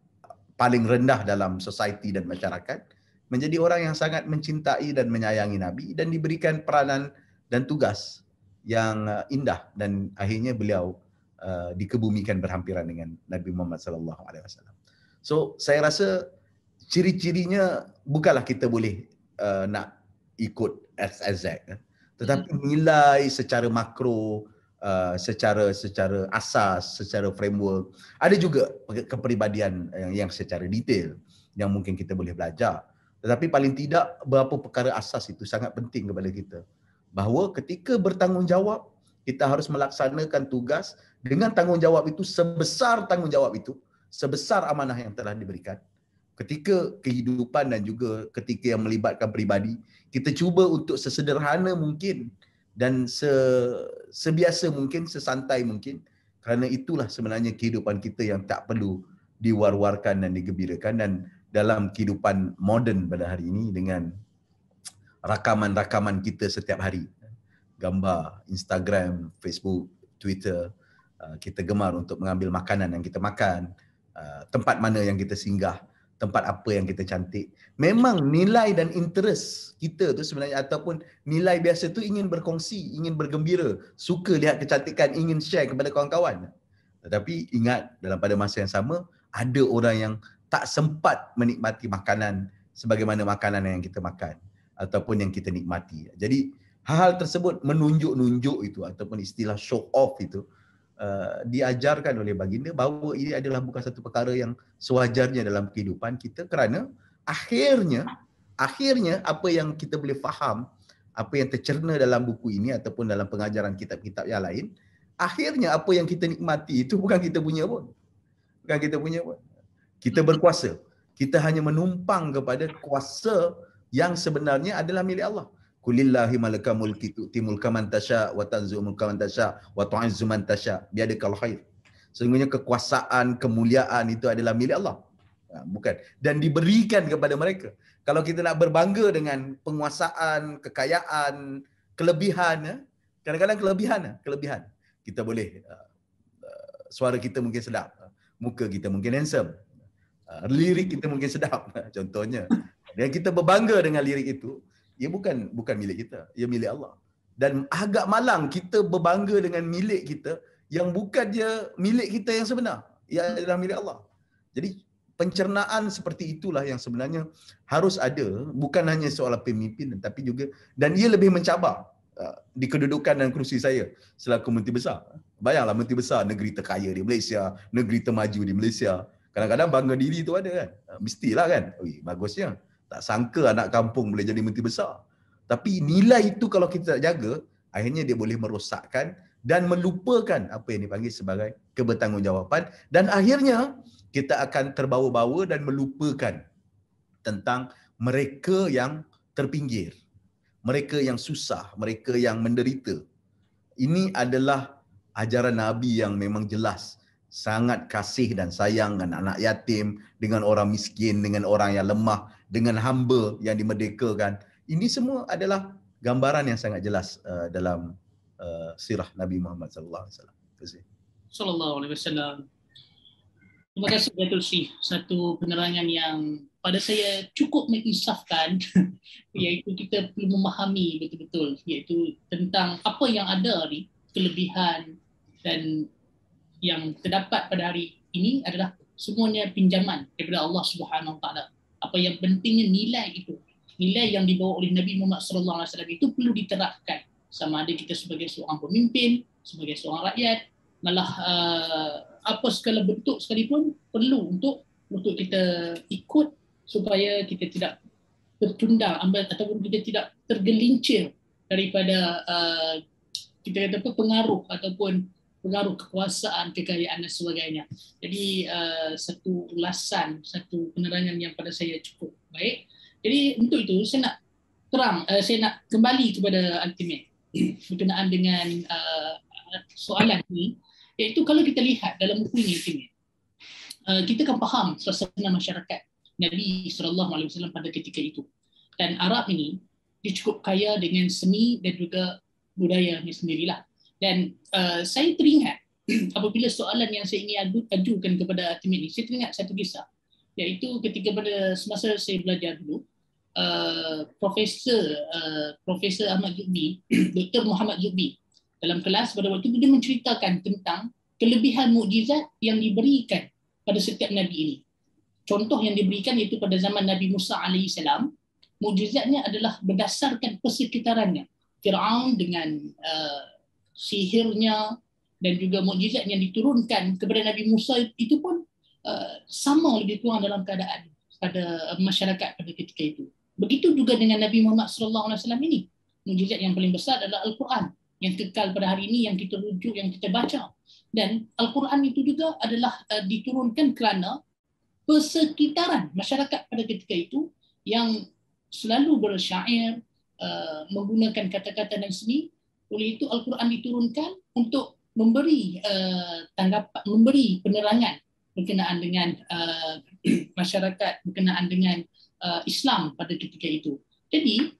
S2: paling rendah dalam society dan masyarakat menjadi orang yang sangat mencintai dan menyayangi Nabi dan diberikan peranan dan tugas yang uh, indah dan akhirnya beliau uh, dikebumikan berhampiran dengan Nabi Muhammad sallallahu alaihi wasallam. So saya rasa ciri-cirinya bukanlah kita boleh uh, nak ikut as exact eh? tetapi hmm. nilai secara makro uh, secara secara asas secara framework ada juga kepribadian yang, yang secara detail yang mungkin kita boleh belajar tetapi paling tidak beberapa perkara asas itu sangat penting kepada kita bahawa ketika bertanggungjawab kita harus melaksanakan tugas dengan tanggungjawab itu sebesar tanggungjawab itu sebesar amanah yang telah diberikan ketika kehidupan dan juga ketika yang melibatkan peribadi kita cuba untuk sesederhana mungkin dan se sebiasa mungkin sesantai mungkin kerana itulah sebenarnya kehidupan kita yang tak perlu diwar-warkan dan digembirakan dan dalam kehidupan moden pada hari ini dengan rakaman-rakaman kita setiap hari. Gambar, Instagram, Facebook, Twitter. Uh, kita gemar untuk mengambil makanan yang kita makan. Uh, tempat mana yang kita singgah. Tempat apa yang kita cantik. Memang nilai dan interest kita tu sebenarnya ataupun nilai biasa tu ingin berkongsi, ingin bergembira. Suka lihat kecantikan, ingin share kepada kawan-kawan. Tetapi ingat dalam pada masa yang sama, ada orang yang tak sempat menikmati makanan sebagaimana makanan yang kita makan ataupun yang kita nikmati. Jadi hal-hal tersebut menunjuk-nunjuk itu ataupun istilah show off itu uh, diajarkan oleh baginda bahawa ini adalah bukan satu perkara yang sewajarnya dalam kehidupan kita kerana akhirnya akhirnya apa yang kita boleh faham apa yang tercerna dalam buku ini ataupun dalam pengajaran kitab-kitab yang lain akhirnya apa yang kita nikmati itu bukan kita punya pun bukan kita punya pun kita berkuasa kita hanya menumpang kepada kuasa yang sebenarnya adalah milik Allah. Kulillahi malaka mulki tu'ti mulka man tasha wa tanzu mulka man tasha wa tu'izzu man tasha biadakal khair. Sesungguhnya kekuasaan, kemuliaan itu adalah milik Allah. Ya, bukan. Dan diberikan kepada mereka. Kalau kita nak berbangga dengan penguasaan, kekayaan, kelebihan, ya, kadang-kadang kelebihan, ya, kelebihan. Kita boleh, uh, uh, suara kita mungkin sedap, uh, muka kita mungkin handsome, lirik kita mungkin sedap, contohnya. Dan kita berbangga dengan lirik itu, ia bukan bukan milik kita, ia milik Allah. Dan agak malang kita berbangga dengan milik kita yang bukan dia milik kita yang sebenar, ia adalah milik Allah. Jadi pencernaan seperti itulah yang sebenarnya harus ada, bukan hanya soal pemimpin tapi juga dan ia lebih mencabar uh, di kedudukan dan kerusi saya selaku menteri besar. Bayanglah menteri besar negeri terkaya di Malaysia, negeri termaju di Malaysia. Kadang-kadang bangga diri itu ada kan. Uh, mestilah kan. Ui, bagusnya. Tak sangka anak kampung boleh jadi menteri besar. Tapi nilai itu kalau kita tak jaga, akhirnya dia boleh merosakkan dan melupakan apa yang dipanggil sebagai kebertanggungjawapan dan akhirnya kita akan terbawa-bawa dan melupakan tentang mereka yang terpinggir. Mereka yang susah, mereka yang menderita. Ini adalah ajaran Nabi yang memang jelas sangat kasih dan sayang dengan anak yatim, dengan orang miskin, dengan orang yang lemah, dengan hamba yang dimerdekakan. Ini semua adalah gambaran yang sangat jelas uh, dalam uh, sirah Nabi Muhammad sallallahu alaihi wasallam. Terima kasih.
S1: alaihi wasallam. Terima kasih Datuk Syih. Satu penerangan yang pada saya cukup menginsafkan iaitu kita perlu memahami betul-betul iaitu tentang apa yang ada ni kelebihan dan yang terdapat pada hari ini adalah semuanya pinjaman daripada Allah Subhanahu Wa Taala. Apa yang pentingnya nilai itu, nilai yang dibawa oleh Nabi Muhammad Sallallahu Alaihi Wasallam itu perlu diterapkan sama ada kita sebagai seorang pemimpin, sebagai seorang rakyat, malah uh, apa segala bentuk sekalipun perlu untuk untuk kita ikut supaya kita tidak tertunda ambil ataupun kita tidak tergelincir daripada uh, kita kata apa pengaruh ataupun pengaruh kekuasaan, kekayaan dan sebagainya. Jadi uh, satu ulasan, satu penerangan yang pada saya cukup baik. Jadi untuk itu saya nak terang, uh, saya nak kembali kepada ultimate berkenaan dengan uh, soalan ini. Iaitu kalau kita lihat dalam buku ini, ultimate, kita akan faham suasana masyarakat Nabi SAW pada ketika itu. Dan Arab ini, dia cukup kaya dengan seni dan juga budaya ini sendirilah. Dan uh, saya teringat apabila soalan yang saya ingin ajukan kepada Timit ini, saya teringat satu kisah. Iaitu ketika pada semasa saya belajar dulu, uh, Profesor uh, Profesor Ahmad Yubi, Dr. Muhammad Yubi, dalam kelas pada waktu itu, dia menceritakan tentang kelebihan mukjizat yang diberikan pada setiap Nabi ini. Contoh yang diberikan iaitu pada zaman Nabi Musa AS, mukjizatnya adalah berdasarkan persekitarannya. Fir'aun dengan uh, sihirnya dan juga mukjizat yang diturunkan kepada Nabi Musa itu pun uh, sama lebih kurang dalam keadaan pada uh, masyarakat pada ketika itu. Begitu juga dengan Nabi Muhammad sallallahu alaihi wasallam ini. Mujizat yang paling besar adalah Al-Quran yang kekal pada hari ini yang kita rujuk yang kita baca. Dan Al-Quran itu juga adalah uh, diturunkan kerana persekitaran masyarakat pada ketika itu yang selalu bersyair uh, menggunakan kata-kata dan seni oleh itu Al-Quran diturunkan untuk memberi uh, tanggapan, memberi penerangan berkenaan dengan uh, masyarakat, berkenaan dengan uh, Islam pada ketika itu. Jadi,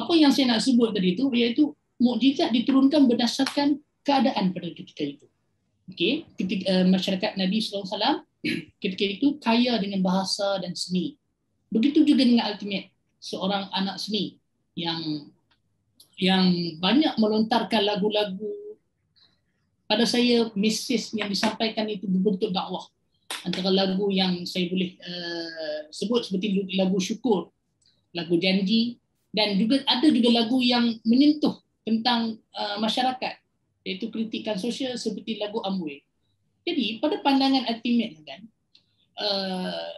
S1: apa yang saya nak sebut tadi itu, iaitu mukjizat diturunkan berdasarkan keadaan pada ketika itu. Okey, ketika uh, masyarakat Nabi sallallahu alaihi wasallam ketika itu kaya dengan bahasa dan seni. Begitu juga dengan ultimate seorang anak seni yang yang banyak melontarkan lagu-lagu pada saya mesej yang disampaikan itu berbentuk dakwah antara lagu yang saya boleh uh, sebut seperti lagu syukur lagu janji dan juga ada juga lagu yang menyentuh tentang uh, masyarakat iaitu kritikan sosial seperti lagu Amway. Jadi pada pandangan ultimate kan uh,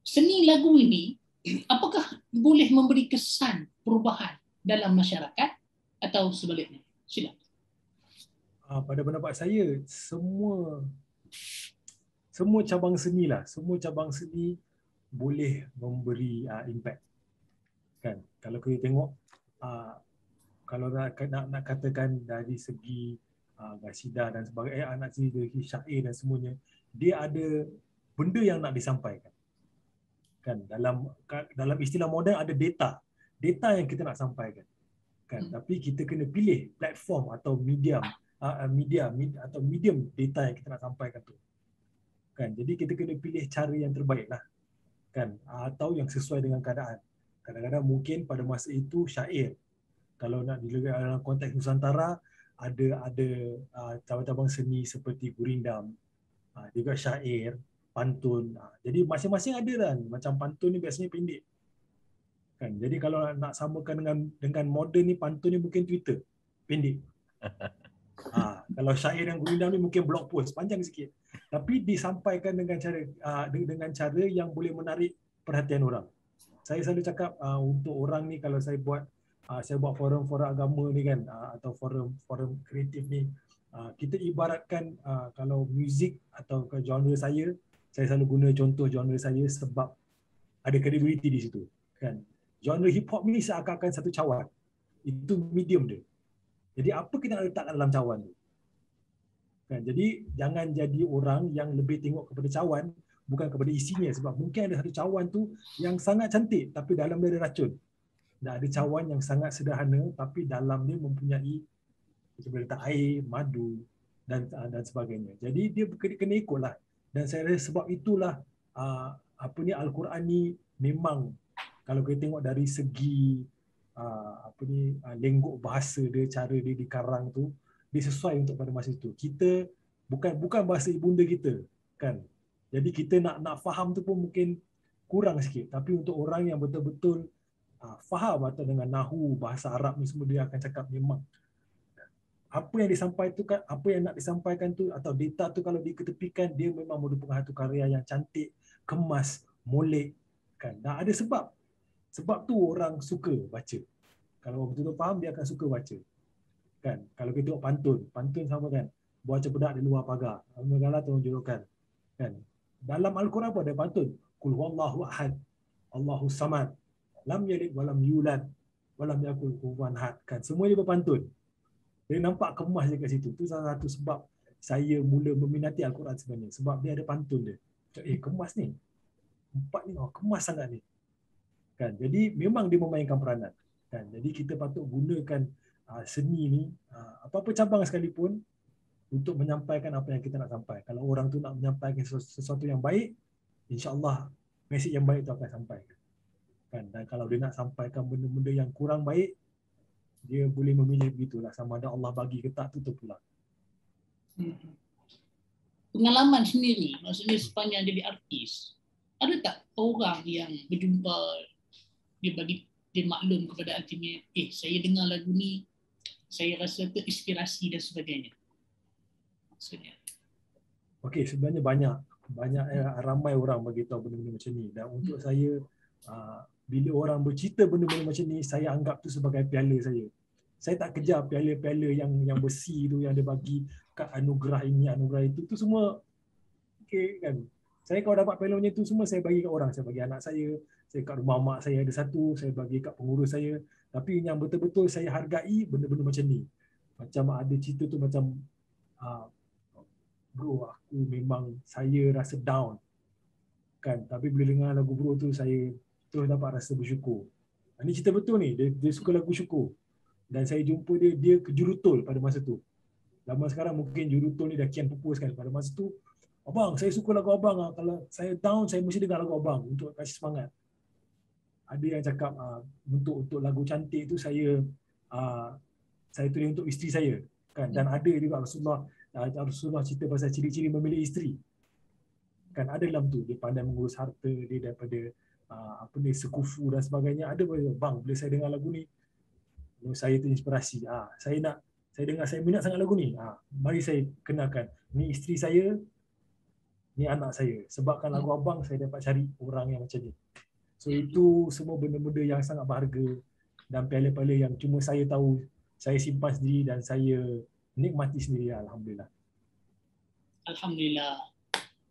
S1: seni lagu ini apakah boleh memberi kesan perubahan dalam masyarakat atau sebaliknya. Sila.
S3: Ah, pada pendapat saya, semua semua cabang seni lah, semua cabang seni boleh memberi uh, impact. Kan? Kalau kita tengok, uh, kalau nak, nak, nak katakan dari segi uh, Gashida dan sebagainya, eh, anak segi dari syair dan semuanya, dia ada benda yang nak disampaikan. Kan? Dalam dalam istilah moden ada data data yang kita nak sampaikan kan hmm. tapi kita kena pilih platform atau medium uh, media med, atau medium data yang kita nak sampaikan tu kan jadi kita kena pilih cara yang terbaiklah kan atau yang sesuai dengan keadaan kadang-kadang mungkin pada masa itu syair kalau nak dilihat dalam konteks nusantara ada ada uh, cabang-cabang seni seperti gurindam uh, juga syair pantun uh, jadi masing-masing ada kan macam pantun ni biasanya pendek Kan? Jadi kalau nak samakan dengan dengan moden ni pantun ni mungkin Twitter. Pendek. Ha, kalau syair yang gurindam ni mungkin blog post panjang sikit. Tapi disampaikan dengan cara ah, dengan cara yang boleh menarik perhatian orang. Saya selalu cakap ah, untuk orang ni kalau saya buat saya buat forum forum agama ni kan atau forum forum kreatif ni kita ibaratkan kalau muzik atau genre saya saya selalu guna contoh genre saya sebab ada credibility di situ kan genre hip hop ni seakan-akan satu cawan. Itu medium dia. Jadi apa kita nak letakkan dalam cawan tu? Kan? Jadi jangan jadi orang yang lebih tengok kepada cawan bukan kepada isinya sebab mungkin ada satu cawan tu yang sangat cantik tapi dalam dia ada racun. Dan ada cawan yang sangat sederhana tapi dalam dia mempunyai kita boleh letak air, madu dan ah, dan sebagainya. Jadi dia kena, kena ikutlah. Dan saya rasa sebab itulah ah, apa ni Al-Quran ni memang kalau kita tengok dari segi uh, apa ni uh, bahasa dia cara dia dikarang tu dia sesuai untuk pada masa itu kita bukan bukan bahasa ibunda kita kan jadi kita nak nak faham tu pun mungkin kurang sikit tapi untuk orang yang betul-betul uh, faham atau dengan nahu bahasa Arab ni semua dia akan cakap memang apa yang disampaikan tu kan apa yang nak disampaikan tu atau data tu kalau diketepikan dia memang merupakan satu karya yang cantik kemas molek kan dah ada sebab sebab tu orang suka baca. Kalau orang betul-betul faham, dia akan suka baca. Kan? Kalau kita tengok pantun, pantun sama kan? Buah cempedak di luar pagar. Alhamdulillah tolong jodohkan. Kan? Dalam Al-Quran pun ada pantun. Kul wallahu ahad. Allahu samad. Lam yalid walam yulad. Walam yakul kufuan had. Kan? Semua dia berpantun. Dia nampak kemas je kat situ. tu salah satu sebab saya mula meminati Al-Quran sebenarnya. Sebab dia ada pantun dia. Eh, kemas ni. Empat ni, oh, kemas sangat ni kan jadi memang dia memainkan peranan kan jadi kita patut gunakan uh, seni ni uh, ah, apa pun cabang sekalipun untuk menyampaikan apa yang kita nak sampaikan kalau orang tu nak menyampaikan sesuatu yang baik insyaallah mesej yang baik tu akan sampai kan dan kalau dia nak sampaikan benda-benda yang kurang baik dia boleh memilih begitulah sama ada Allah bagi ke tak tu pula
S1: hmm. pengalaman sendiri maksudnya sepanjang jadi artis ada tak orang yang berjumpa dia bagi dia maklum kepada ultimate eh saya dengar lagu ni saya rasa tu inspirasi dan sebagainya
S3: maksudnya okey sebenarnya banyak banyak eh, ramai orang bagi tahu benda-benda macam ni dan untuk hmm. saya ah, bila orang bercerita benda-benda macam ni saya anggap tu sebagai piala saya saya tak kejar piala-piala yang yang besi tu yang dia bagi kat anugerah ini anugerah itu tu semua okey kan saya kalau dapat piala macam tu semua saya bagi kat orang saya bagi anak saya saya kat rumah mak saya ada satu, saya bagi kat pengurus saya. Tapi yang betul-betul saya hargai benda-benda macam ni. Macam ada cerita tu macam, ah, bro aku memang saya rasa down. Kan? Tapi bila dengar lagu bro tu, saya terus dapat rasa bersyukur. Ini ah, cerita betul ni, dia, dia suka lagu syukur. Dan saya jumpa dia, dia ke jurutol pada masa tu. Lama sekarang mungkin jurutol ni dah kian pupus kan. Pada masa tu, Abang, saya suka lagu abang. Ah. Kalau saya down, saya mesti dengar lagu abang untuk kasih semangat ada yang cakap uh, untuk untuk lagu cantik tu saya uh, saya tulis untuk isteri saya kan dan hmm. ada juga Rasulullah uh, Rasulullah cerita pasal ciri-ciri memilih isteri kan ada dalam tu dia pandai mengurus harta dia daripada uh, apa ni sekufu dan sebagainya ada bang boleh saya dengar lagu ni oh, saya terinspirasi ah uh, saya nak saya dengar saya minat sangat lagu ni ah uh, mari saya kenalkan ni isteri saya ni anak saya sebabkan lagu hmm. abang saya dapat cari orang yang macam ni So itu semua benda-benda yang sangat berharga dan piala-piala yang cuma saya tahu, saya simpan sendiri dan saya nikmati sendiri alhamdulillah.
S1: Alhamdulillah.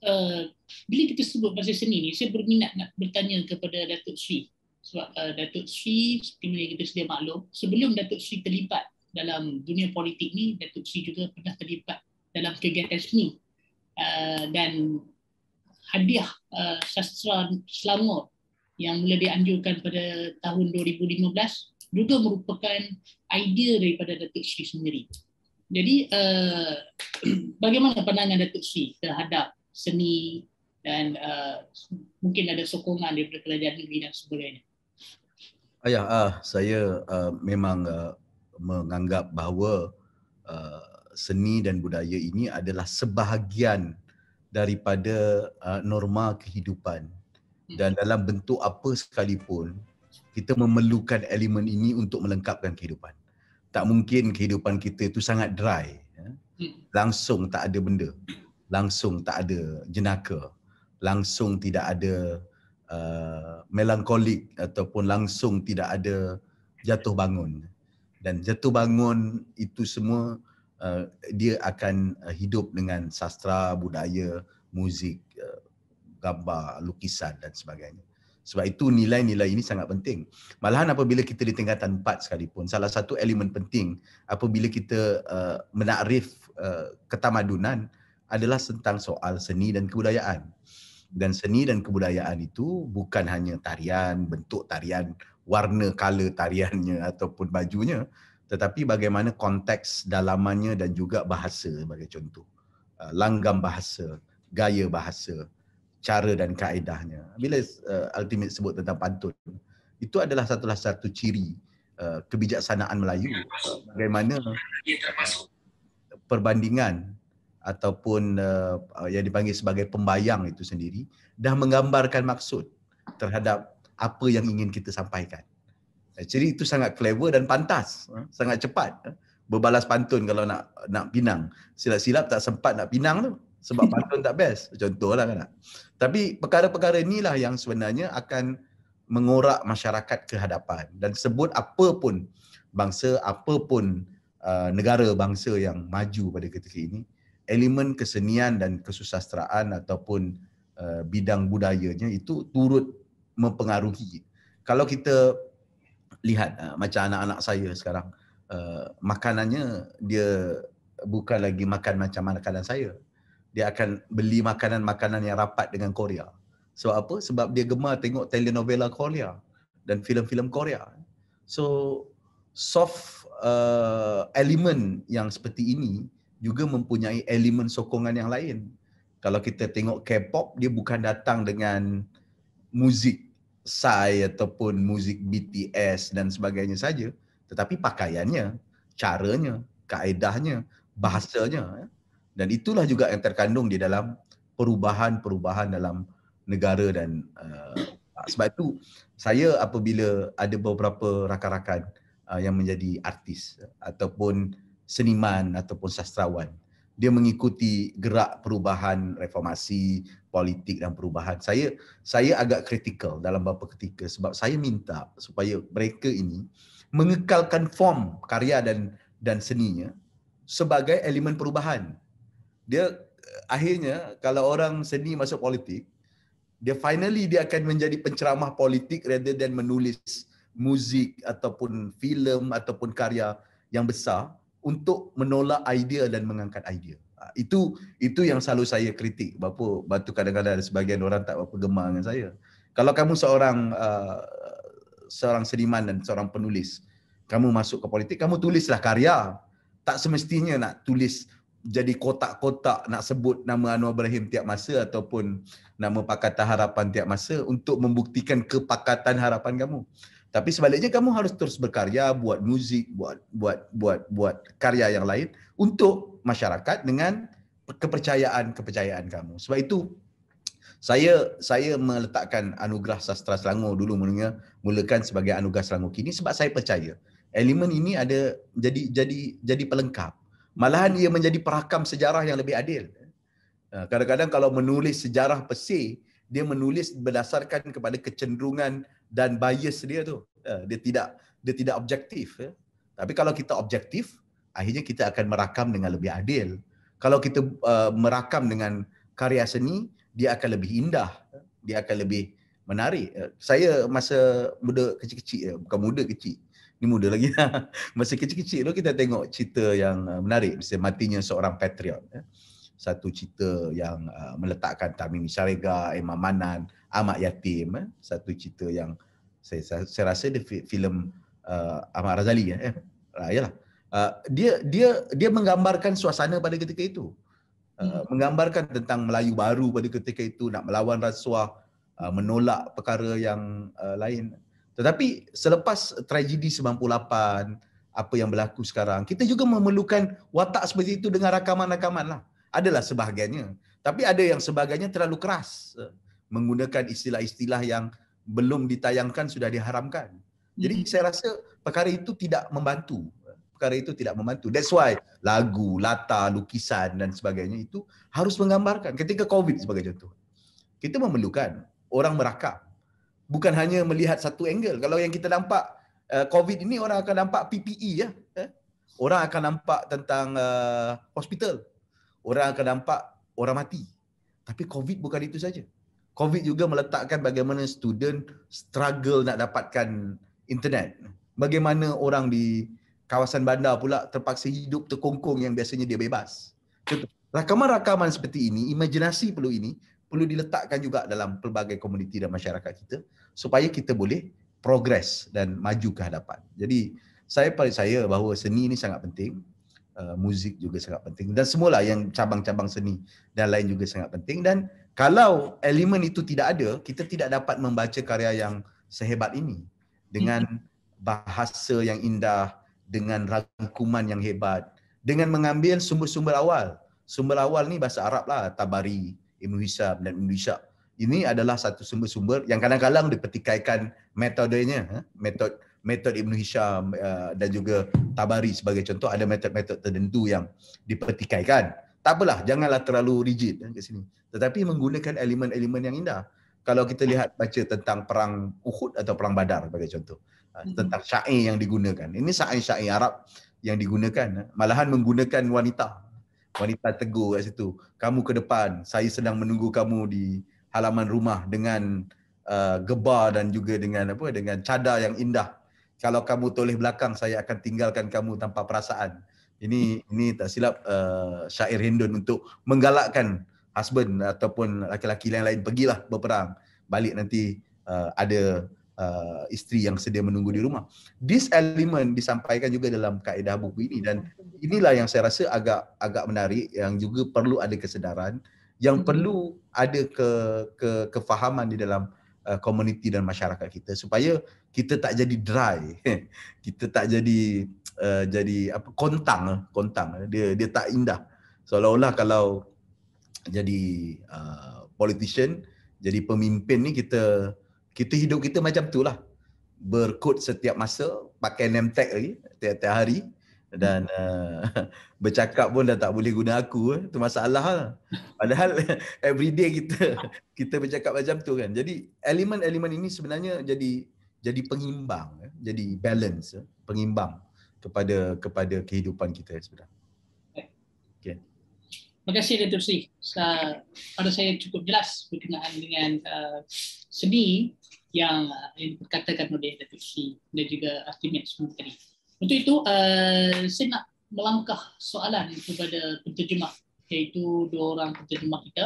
S1: Uh, bila kita sebut pasal seni ni, saya berminat nak bertanya kepada Datuk Sri. Sebab uh, Datuk Sri seperti yang kita sedia maklum, sebelum Datuk Sri terlibat dalam dunia politik ni, Datuk Sri juga pernah terlibat dalam kegiatan seni. Uh, dan hadiah uh, sastra Selangor yang mula dianjurkan pada tahun 2015 juga merupakan idea daripada Datuk Sri sendiri. Jadi uh, bagaimana pandangan Datuk Sri terhadap seni dan uh, mungkin ada sokongan daripada kerajaan negeri dan sebagainya?
S2: Ayah, ah, saya uh, memang uh, menganggap bahawa uh, seni dan budaya ini adalah sebahagian daripada uh, norma kehidupan Hmm. dan dalam bentuk apa sekalipun kita memerlukan elemen ini untuk melengkapkan kehidupan tak mungkin kehidupan kita itu sangat dry ya. hmm. langsung tak ada benda langsung tak ada jenaka langsung tidak ada uh, melankolik ataupun langsung tidak ada jatuh bangun dan jatuh bangun itu semua uh, dia akan uh, hidup dengan sastra budaya muzik uh, gambar, lukisan dan sebagainya. Sebab itu nilai-nilai ini sangat penting. Malahan apabila kita di tingkatan empat sekalipun, salah satu elemen penting apabila kita uh, menakrif uh, ketamadunan adalah tentang soal seni dan kebudayaan. Dan seni dan kebudayaan itu bukan hanya tarian, bentuk tarian, warna kala tariannya ataupun bajunya, tetapi bagaimana konteks dalamannya dan juga bahasa sebagai contoh. Uh, langgam bahasa, gaya bahasa, cara dan kaedahnya. Bila uh, ultimate sebut tentang pantun, itu adalah satu lah satu ciri uh, kebijaksanaan Melayu. Ya, bagaimana ya, perbandingan ataupun uh, uh, yang dipanggil sebagai pembayang itu sendiri dah menggambarkan maksud terhadap apa yang ingin kita sampaikan. Jadi eh, itu sangat clever dan pantas, eh, sangat cepat eh. berbalas pantun kalau nak nak pinang. Silap-silap tak sempat nak pinang tu sebab pantun tak best. Contohlah kan. Tapi perkara-perkara inilah yang sebenarnya akan mengorak masyarakat ke hadapan dan sebut apa pun bangsa apa pun uh, negara bangsa yang maju pada ketika ini elemen kesenian dan kesusasteraan ataupun uh, bidang budayanya itu turut mempengaruhi. Kalau kita lihat uh, macam anak-anak saya sekarang uh, makanannya dia bukan lagi makan macam makanan saya dia akan beli makanan-makanan yang rapat dengan Korea. Sebab apa? Sebab dia gemar tengok telenovela Korea dan filem-filem Korea. So soft uh, element yang seperti ini juga mempunyai elemen sokongan yang lain. Kalau kita tengok K-pop dia bukan datang dengan muzik Psy ataupun muzik BTS dan sebagainya saja, tetapi pakaiannya, caranya, kaedahnya, bahasanya eh dan itulah juga yang terkandung di dalam perubahan-perubahan dalam negara dan uh, sebab itu saya apabila ada beberapa rakan-rakan uh, yang menjadi artis ataupun seniman ataupun sastrawan dia mengikuti gerak perubahan reformasi politik dan perubahan saya saya agak kritikal dalam beberapa ketika sebab saya minta supaya mereka ini mengekalkan form karya dan dan seninya sebagai elemen perubahan dia eh, akhirnya kalau orang seni masuk politik dia finally dia akan menjadi penceramah politik rather than menulis muzik ataupun filem ataupun karya yang besar untuk menolak idea dan mengangkat idea. Ha, itu itu yang selalu saya kritik. Bapa batu kadang-kadang sebagian orang tak apa gemar dengan saya. Kalau kamu seorang uh, seorang seniman dan seorang penulis, kamu masuk ke politik, kamu tulislah karya. Tak semestinya nak tulis jadi kotak-kotak nak sebut nama Anwar Ibrahim tiap masa ataupun nama Pakatan Harapan tiap masa untuk membuktikan kepakatan harapan kamu. Tapi sebaliknya kamu harus terus berkarya, buat muzik, buat buat buat buat karya yang lain untuk masyarakat dengan kepercayaan-kepercayaan kamu. Sebab itu saya saya meletakkan anugerah sastra Selangor dulu mulanya mulakan sebagai anugerah Selangor kini sebab saya percaya elemen ini ada jadi jadi jadi pelengkap Malahan ia menjadi perakam sejarah yang lebih adil. Ah, kadang-kadang kalau menulis sejarah pesi, dia menulis berdasarkan kepada kecenderungan dan bias dia tu. Ah, dia tidak dia tidak objektif. Ya. Tapi kalau kita objektif, akhirnya kita akan merakam dengan lebih adil. Kalau kita ah, merakam dengan karya seni, dia akan lebih indah. Dia akan lebih menarik. Saya masa muda kecil-kecil, bukan muda kecil, ni muda lagi lah. masa kecil-kecil tu kita tengok cerita yang uh, menarik misalnya matinya seorang patriot ya. satu cerita yang uh, meletakkan Tamim Sharega, Imam Manan, Ahmad Yatim ya. satu cerita yang saya, saya, saya rasa dia filem uh, Ahmad Razali ya. Eh? Uh, ah, yalah. Uh, dia dia dia menggambarkan suasana pada ketika itu. Uh, hmm. menggambarkan tentang Melayu baru pada ketika itu nak melawan rasuah, uh, menolak perkara yang uh, lain. Tetapi selepas tragedi 98, apa yang berlaku sekarang, kita juga memerlukan watak seperti itu dengan rakaman-rakaman lah. Adalah sebahagiannya. Tapi ada yang sebahagiannya terlalu keras. Menggunakan istilah-istilah yang belum ditayangkan sudah diharamkan. Jadi hmm. saya rasa perkara itu tidak membantu. Perkara itu tidak membantu. That's why lagu, latar, lukisan dan sebagainya itu harus menggambarkan. Ketika COVID sebagai contoh. Kita memerlukan orang merakam bukan hanya melihat satu angle. Kalau yang kita nampak uh, COVID ini orang akan nampak PPE ya. Eh? Orang akan nampak tentang uh, hospital. Orang akan nampak orang mati. Tapi COVID bukan itu saja. COVID juga meletakkan bagaimana student struggle nak dapatkan internet. Bagaimana orang di kawasan bandar pula terpaksa hidup terkongkong yang biasanya dia bebas. rakaman-rakaman seperti ini, imajinasi perlu ini, perlu diletakkan juga dalam pelbagai komuniti dan masyarakat kita supaya kita boleh progres dan maju ke hadapan. Jadi saya pada saya bahawa seni ini sangat penting, uh, muzik juga sangat penting dan semualah yang cabang-cabang seni dan lain juga sangat penting dan kalau elemen itu tidak ada, kita tidak dapat membaca karya yang sehebat ini dengan bahasa yang indah, dengan rangkuman yang hebat, dengan mengambil sumber-sumber awal. Sumber awal ni bahasa Arab lah, Tabari, Ibnu Hisab dan Ibnu Hisab. Ini adalah satu sumber-sumber yang kadang-kadang dipertikaikan metodenya, ha? metod metod Ibnu Hisham eh, dan juga Tabari sebagai contoh ada metod-metod tertentu yang dipertikaikan. Tak apalah, janganlah terlalu rigid eh, ke sini. Tetapi menggunakan elemen-elemen yang indah. Kalau kita lihat baca tentang perang Uhud atau perang Badar sebagai contoh, ha, hmm. tentang syair yang digunakan. Ini syair-syair Arab yang digunakan, ha? malahan menggunakan wanita wanita tegur kat situ. Kamu ke depan, saya sedang menunggu kamu di halaman rumah dengan uh, gebar dan juga dengan apa dengan cadar yang indah. Kalau kamu toleh belakang, saya akan tinggalkan kamu tanpa perasaan. Ini ini tak silap uh, syair Hindun untuk menggalakkan husband ataupun laki-laki lain-lain pergilah berperang. Balik nanti uh, ada uh, isteri yang sedia menunggu di rumah. This element disampaikan juga dalam kaedah buku ini dan inilah yang saya rasa agak agak menarik yang juga perlu ada kesedaran yang mm-hmm. perlu ada ke, ke kefahaman di dalam eh, komuniti uh, dan masyarakat kita supaya kita tak jadi dry kita tak jadi uh, jadi apa kontang kontang dia dia tak indah seolah-olah kalau jadi uh, politician jadi pemimpin ni kita kita hidup kita macam tu lah. Berkod setiap masa, pakai name tag lagi tiap-tiap hari dan uh, bercakap pun dah tak boleh guna aku eh. tu masalah lah. padahal everyday kita kita bercakap macam tu kan jadi elemen-elemen ini sebenarnya jadi jadi pengimbang eh. jadi balance eh. pengimbang kepada kepada kehidupan kita eh, sebenarnya okey
S1: terima kasih Dr. Sri pada saya cukup jelas berkenaan dengan uh, seni yang eh, dikatakan oleh si dan juga Artimates Menteri. Untuk itu, eh, saya nak melangkah soalan kepada penterjemah iaitu dua orang penterjemah kita,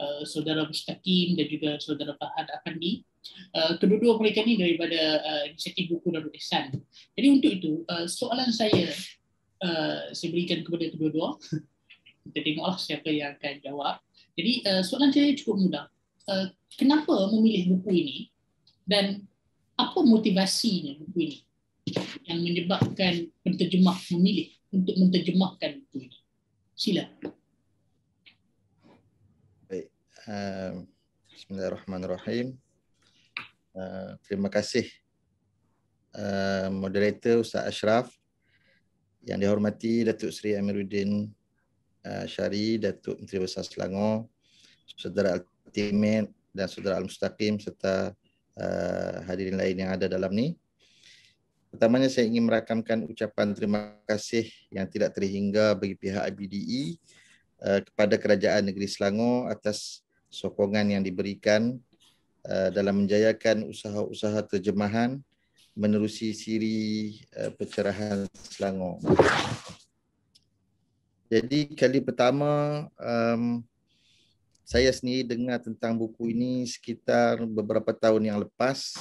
S1: eh, Saudara Mustaqim dan juga Saudara Fahad Afandi. Kedua-dua mereka ini daripada Inisiatif Buku dan Ihsan. Jadi untuk itu, soalan saya saya berikan kepada kedua-dua. Kita tengoklah siapa yang akan jawab. Jadi soalan saya cukup mudah. Kenapa memilih buku ini dan apa motivasinya buku ini yang menyebabkan penterjemah memilih untuk menterjemahkan buku ini?
S4: Sila. Baik. Um, bismillahirrahmanirrahim. Uh, terima kasih uh, moderator Ustaz Ashraf yang dihormati Datuk Seri Amiruddin uh, Syari, Datuk Menteri Besar Selangor, Saudara al Ultimate dan Saudara Al-Mustaqim serta Eh, hadirin lain yang ada dalam ni. Pertamanya saya ingin merakamkan ucapan terima kasih yang tidak terhingga bagi pihak IBDE eh, kepada Kerajaan Negeri Selangor atas sokongan yang diberikan eh, dalam menjayakan usaha-usaha terjemahan menerusi siri pencerahan Selangor. Jadi kali pertama um, saya sendiri dengar tentang buku ini sekitar beberapa tahun yang lepas.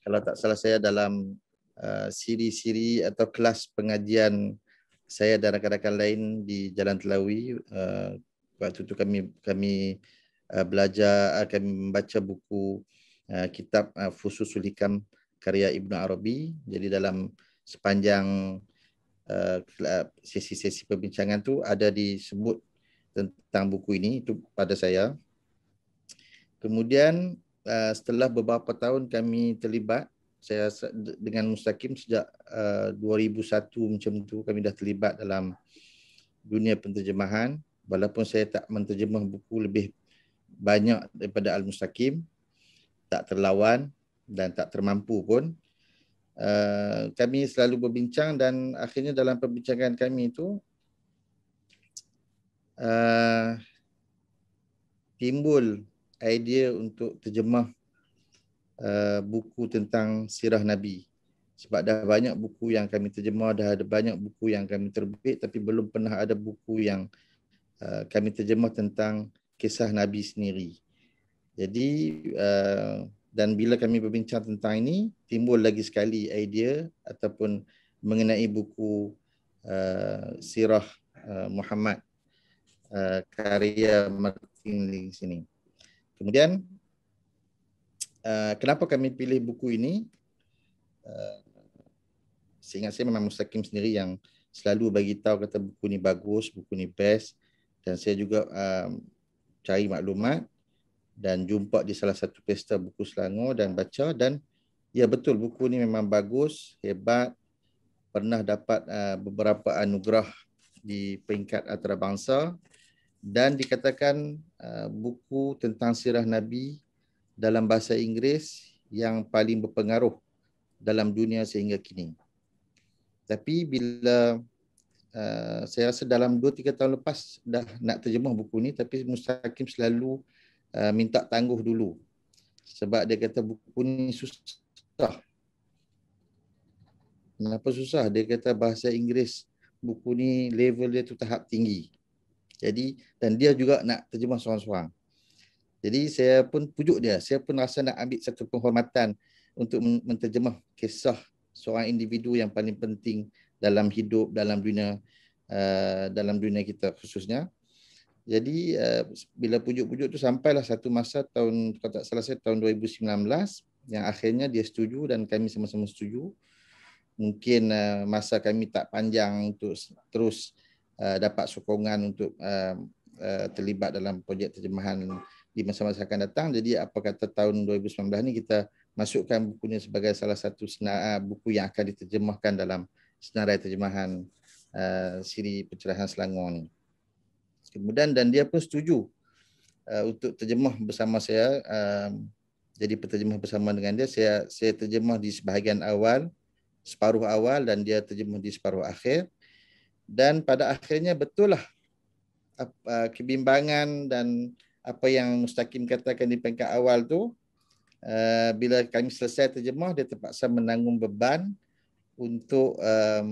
S4: Kalau tak salah saya dalam uh, siri-siri atau kelas pengajian saya dan rakan-rakan lain di Jalan Telawi uh, waktu itu kami kami uh, belajar uh, kami membaca buku uh, kitab uh, Fususul Hikam karya Ibn Arabi. Jadi dalam sepanjang uh, sesi-sesi perbincangan tu ada disebut tentang buku ini itu pada saya. Kemudian uh, setelah beberapa tahun kami terlibat saya dengan Mustaqim sejak 2001 uh, macam tu kami dah terlibat dalam dunia penterjemahan walaupun saya tak menterjemah buku lebih banyak daripada Al Mustaqim tak terlawan dan tak termampu pun uh, kami selalu berbincang dan akhirnya dalam perbincangan kami itu Eh, timbul idea untuk terjemah uh, buku tentang sirah Nabi. Sebab dah banyak buku yang kami terjemah, dah ada banyak buku yang kami terbit tapi belum pernah ada buku yang uh, kami terjemah tentang kisah Nabi sendiri. Jadi uh, dan bila kami berbincang tentang ini, timbul lagi sekali idea ataupun mengenai buku uh, sirah uh, Muhammad Eh, karya Martin di sini. Kemudian uh, kenapa kami pilih buku ini? Uh, seingat saya memang Mustaqim sendiri yang selalu bagi tahu kata buku ini bagus, buku ini best dan saya juga um, cari maklumat dan jumpa di salah satu pesta buku Selangor dan baca dan ya betul buku ini memang bagus, hebat pernah dapat uh, beberapa anugerah di peringkat antarabangsa dan dikatakan uh, buku tentang sirah Nabi dalam bahasa Inggeris yang paling berpengaruh dalam dunia sehingga kini. Tapi bila uh, saya rasa dalam 2-3 tahun lepas dah nak terjemah buku ni tapi Mustaqim selalu uh, minta tangguh dulu. Sebab dia kata buku ni susah. Kenapa susah? Dia kata bahasa Inggeris buku ni level dia tu tahap tinggi. Jadi dan dia juga nak terjemah seorang-seorang. Jadi saya pun pujuk dia, saya pun rasa nak ambil satu penghormatan untuk menterjemah kisah seorang individu yang paling penting dalam hidup dalam dunia uh, dalam dunia kita khususnya. Jadi uh, bila pujuk-pujuk tu sampailah satu masa tahun kalau tak salah saya tahun 2019 yang akhirnya dia setuju dan kami sama-sama setuju. Mungkin uh, masa kami tak panjang untuk terus Eh, dapat sokongan untuk uh, uh, terlibat dalam projek terjemahan di masa-masa akan datang. Jadi apa kata tahun 2019 ni kita masukkan bukunya sebagai salah satu senar, buku yang akan diterjemahkan dalam senarai terjemahan uh, siri pencerahan Selangor ni. Kemudian dan dia pun setuju uh, untuk terjemah bersama saya uh, jadi penterjemah bersama dengan dia saya saya terjemah di sebahagian awal separuh awal dan dia terjemah di separuh akhir dan pada akhirnya betul lah uh, kebimbangan dan apa yang mustaqim katakan di peringkat awal tu uh, bila kami selesai terjemah dia terpaksa menanggung beban untuk um,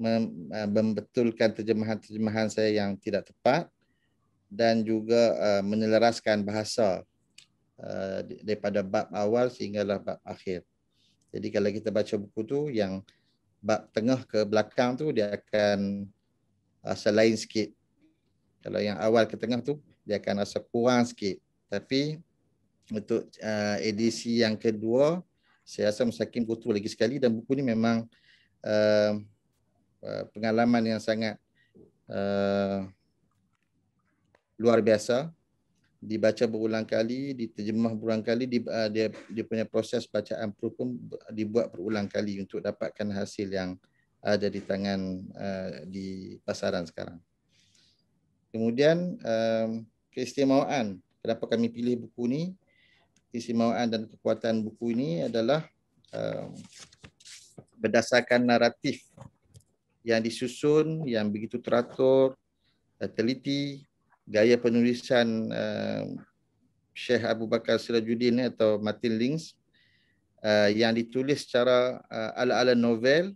S4: uh, membetulkan terjemahan-terjemahan saya yang tidak tepat dan juga menyelaraskan bahasa daripada bab awal sehinggalah bab akhir. Jadi kalau kita baca buku tu yang bab tengah ke belakang tu dia akan rasa uh, lain sikit. Kalau yang awal ke tengah tu dia akan rasa kurang sikit. Tapi untuk uh, edisi yang kedua saya rasa Musakim Kutu lagi sekali dan buku ni memang uh, uh pengalaman yang sangat uh, luar biasa dibaca berulang kali, diterjemah berulang kali, dia, ah, dia, dia punya proses bacaan pun, pun dibuat berulang kali untuk dapatkan hasil yang ada di tangan ah, di pasaran sekarang. Kemudian ah, keistimewaan, kenapa kami pilih buku ini, keistimewaan dan kekuatan buku ini adalah berdasarkan naratif yang disusun, yang begitu teratur, teliti, gaya penulisan uh, eh, Syekh Abu Bakar Sirajuddin eh, atau Martin Links uh, eh, yang ditulis secara uh, ala-ala novel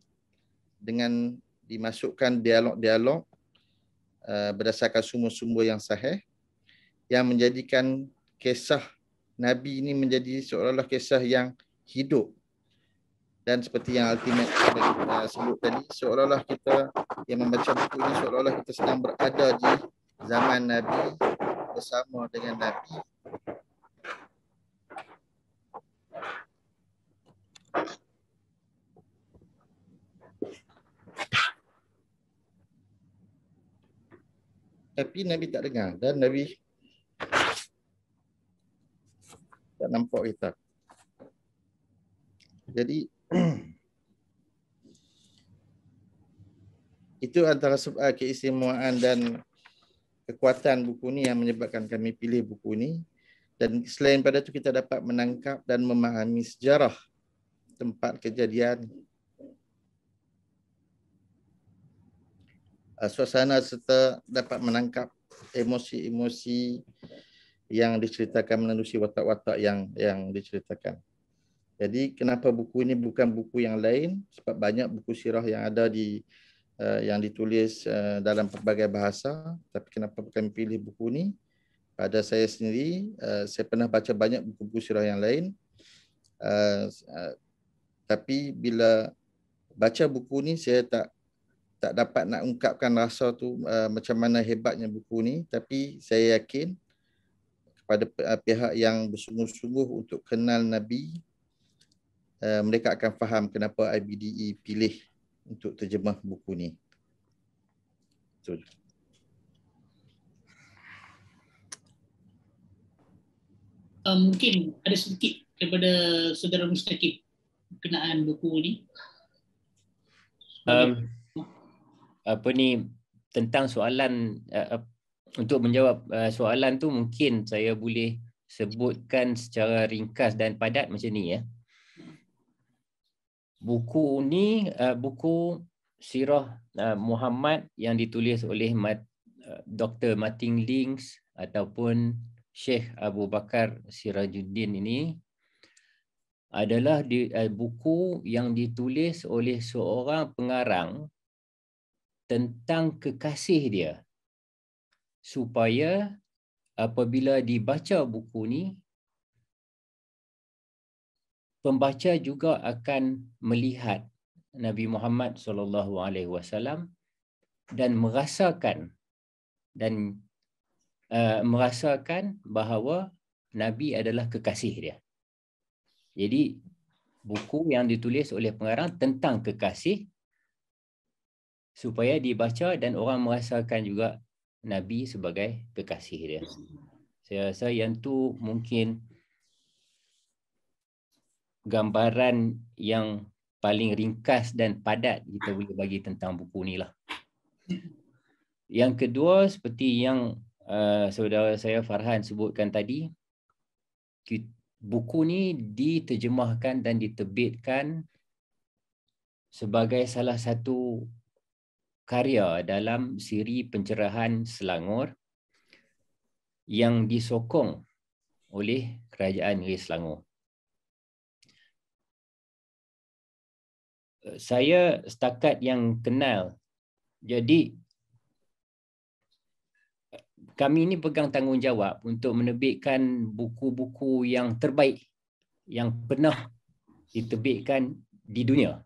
S4: dengan dimasukkan dialog-dialog uh, berdasarkan sumber-sumber yang sahih yang menjadikan kisah Nabi ini menjadi seolah-olah kisah yang hidup dan seperti yang ultimate yang kita sebut tadi seolah-olah kita yang membaca buku ini seolah-olah kita sedang berada di zaman Nabi bersama dengan Nabi tapi Nabi tak dengar dan Nabi tak nampak kita. Jadi itu antara ah, keistimewaan dan kekuatan buku ini yang menyebabkan kami pilih buku ini dan selain pada itu kita dapat menangkap dan memahami sejarah tempat kejadian ah, suasana serta dapat menangkap emosi-emosi yang diceritakan melalui watak-watak yang yang diceritakan. Jadi kenapa buku ini bukan buku yang lain sebab banyak buku sirah yang ada di Eh, yang ditulis eh, dalam pelbagai bahasa tapi kenapa kami pilih buku ini? pada saya sendiri eh, saya pernah baca banyak buku-buku sirah yang lain tapi bila baca buku ini, saya tak tak dapat nak ungkapkan rasa tu macam mana hebatnya buku ini. tapi saya yakin kepada pihak yang bersungguh-sungguh untuk kenal nabi mereka akan faham kenapa IBDE pilih untuk terjemah buku ni. Betul.
S5: Uh,
S1: mungkin ada sedikit daripada saudara Mustaqim kenaan buku ni.
S5: Um, apa ni tentang soalan uh, uh untuk menjawab uh, soalan tu mungkin saya boleh sebutkan secara ringkas dan padat macam ni ya buku ni uh, buku sirah uh, Muhammad yang ditulis oleh Ma- uh, eh, Dr. Martin Links ataupun Sheikh Abu Bakar Sirajuddin ini adalah di, uh, buku yang ditulis oleh seorang pengarang tentang kekasih dia supaya apabila dibaca buku ni pembaca juga akan melihat Nabi Muhammad sallallahu alaihi wasallam dan merasakan dan uh, merasakan bahawa Nabi adalah kekasih dia. Jadi buku yang ditulis oleh pengarang tentang kekasih supaya dibaca dan orang merasakan juga Nabi sebagai kekasih dia. Saya rasa yang tu mungkin gambaran yang paling ringkas dan padat kita boleh bagi tentang buku ni lah. Yang kedua seperti yang uh, saudara saya Farhan sebutkan tadi, buku ni diterjemahkan dan diterbitkan sebagai salah satu karya dalam siri pencerahan Selangor yang disokong oleh kerajaan negeri Selangor. Eh, saya setakat yang kenal. Jadi kami ini pegang tanggungjawab untuk menerbitkan buku-buku yang terbaik yang pernah diterbitkan di dunia.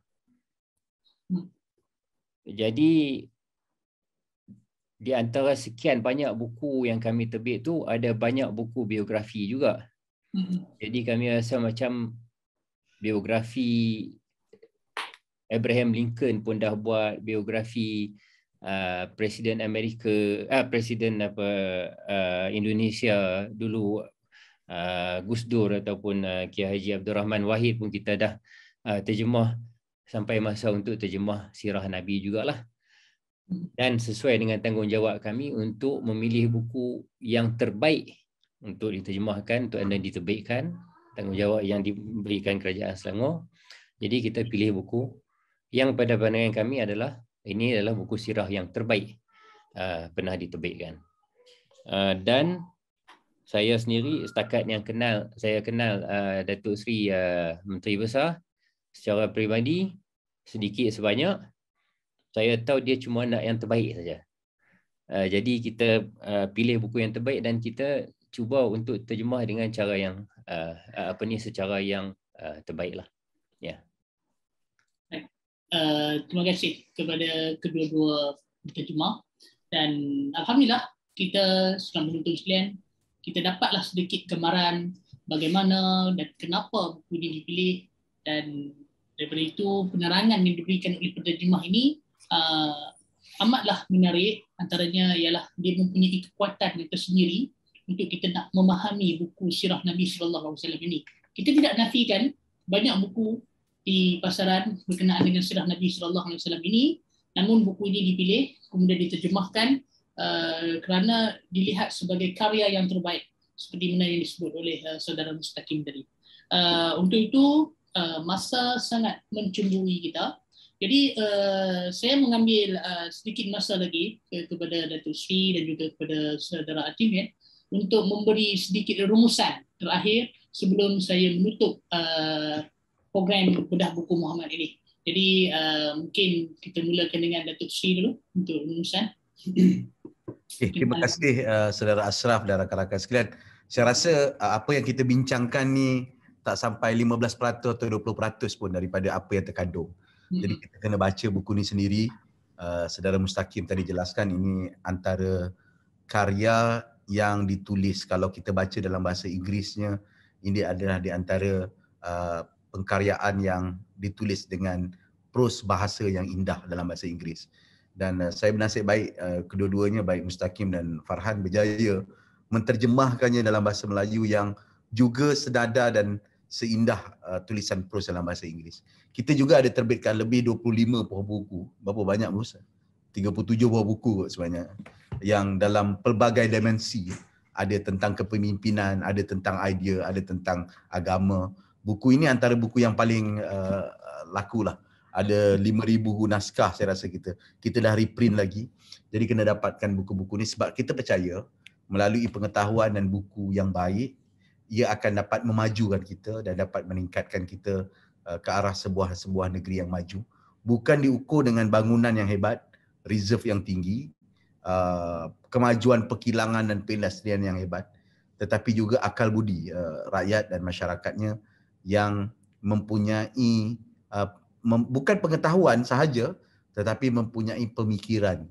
S5: Jadi di antara sekian banyak buku yang kami terbit tu ada banyak buku biografi juga. Hmm. Jadi kami rasa macam biografi Abraham Lincoln pun dah buat biografi uh, presiden Amerika ah uh, presiden apa uh, Indonesia dulu uh, Gus Dur ataupun uh, Kiai Haji Abdul Rahman Wahid pun kita dah uh, terjemah sampai masa untuk terjemah sirah nabi juga lah. dan sesuai dengan tanggungjawab kami untuk memilih buku yang terbaik untuk diterjemahkan untuk anda diterbitkan tanggungjawab yang diberikan kerajaan Selangor jadi kita pilih buku yang pada pandangan kami adalah ini adalah buku sirah yang terbaik uh, pernah diterbitkan. Uh, dan saya sendiri setakat yang kenal saya kenal uh, Datuk Seri uh, Menteri Besar secara peribadi sedikit sebanyak saya tahu dia cuma nak yang terbaik saja. Uh, jadi kita uh, pilih buku yang terbaik dan kita cuba untuk terjemah dengan cara yang uh, apa ni secara yang uh, terbaiklah.
S1: Uh, terima kasih kepada kedua-dua penerjemah dan alhamdulillah kita sudah menuntut sekalian kita dapatlah sedikit gemaran bagaimana dan kenapa buku ini dipilih dan daripada itu penerangan yang diberikan oleh penerjemah ini uh, amatlah menarik antaranya ialah dia mempunyai kekuatan yang tersendiri untuk kita nak memahami buku sirah Nabi sallallahu ini. Kita tidak nafikan banyak buku di pasaran berkenaan dengan sirah Nabi sallallahu alaihi wasallam ini namun buku ini dipilih kemudian diterjemahkan uh, kerana dilihat sebagai karya yang terbaik seperti mana yang disebut oleh uh, saudara Mustaqim tadi. Uh, untuk itu uh, masa sangat mencemburui kita. Jadi uh, saya mengambil uh, sedikit masa lagi ke- kepada Datuk Sri dan juga kepada saudara Atim ya, untuk memberi sedikit rumusan terakhir sebelum saya menutup uh, program bedah buku Muhammad ini. Jadi uh, mungkin kita mulakan dengan Datuk Sri dulu untuk rumusan.
S2: Eh, terima kasih uh, saudara Asraf dan rakan-rakan sekalian. Saya rasa uh, apa yang kita bincangkan ni tak sampai 15% atau 20% pun daripada apa yang terkandung. Jadi kita kena baca buku ni sendiri. Uh, saudara Mustaqim tadi jelaskan ini antara karya yang ditulis kalau kita baca dalam bahasa Inggerisnya ini adalah di antara uh, pengkaryaan yang ditulis dengan prose bahasa yang indah dalam bahasa Inggeris. Dan uh, saya bernasib baik uh, kedua-duanya baik Mustaqim dan Farhan berjaya menterjemahkannya dalam bahasa Melayu yang juga sedada dan seindah uh, tulisan prose dalam bahasa Inggeris. Kita juga ada terbitkan lebih 25 buah buku. Berapa banyak Mus? 37 buah buku kot sebenarnya yang dalam pelbagai dimensi ada tentang kepemimpinan, ada tentang idea, ada tentang agama buku ini antara buku yang paling uh, laku lah. Ada lima 5,000 naskah saya rasa kita. Kita dah reprint lagi. Jadi kena dapatkan buku-buku ni sebab kita percaya melalui pengetahuan dan buku yang baik, ia akan dapat memajukan kita dan dapat meningkatkan kita uh, ke arah sebuah-sebuah negeri yang maju. Bukan diukur dengan bangunan yang hebat, reserve yang tinggi, uh, kemajuan perkilangan dan perindustrian yang hebat, tetapi juga akal budi uh, rakyat dan masyarakatnya yang mempunyai uh, mem, bukan pengetahuan sahaja tetapi mempunyai pemikiran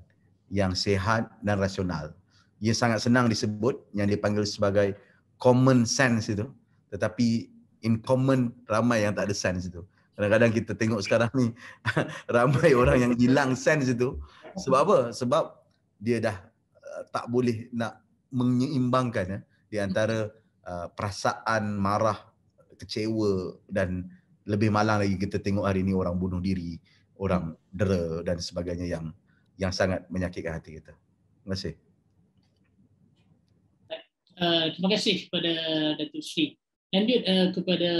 S2: yang sehat dan rasional. Ia sangat senang disebut yang dipanggil sebagai common sense itu tetapi in common ramai yang tak ada sense itu. Kadang-kadang kita tengok sekarang ni ramai orang yang hilang sense itu. Sebab apa? Sebab dia dah uh, tak boleh nak menyeimbangkan ya, di antara uh, perasaan marah kecewa dan lebih malang lagi kita tengok hari ini orang bunuh diri, orang hmm. dera dan sebagainya yang yang sangat menyakitkan hati kita. Terima kasih.
S1: Uh, terima kasih kepada Datuk Sri. Lanjut uh, kepada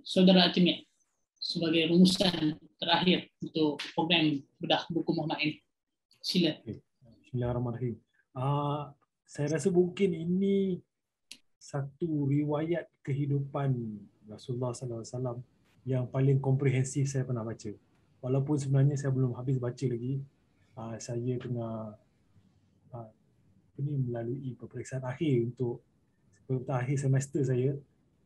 S1: Saudara Atimik sebagai rumusan
S3: terakhir untuk program Bedah Buku Muhammad ini. Sila. Okay. Bismillahirrahmanirrahim. Uh, saya rasa mungkin ini satu riwayat kehidupan Rasulullah sallallahu alaihi wasallam yang paling komprehensif saya pernah baca. Walaupun sebenarnya saya belum habis baca lagi, ah, saya tengah ini ah, melalui peperiksaan akhir untuk peperiksaan akhir semester saya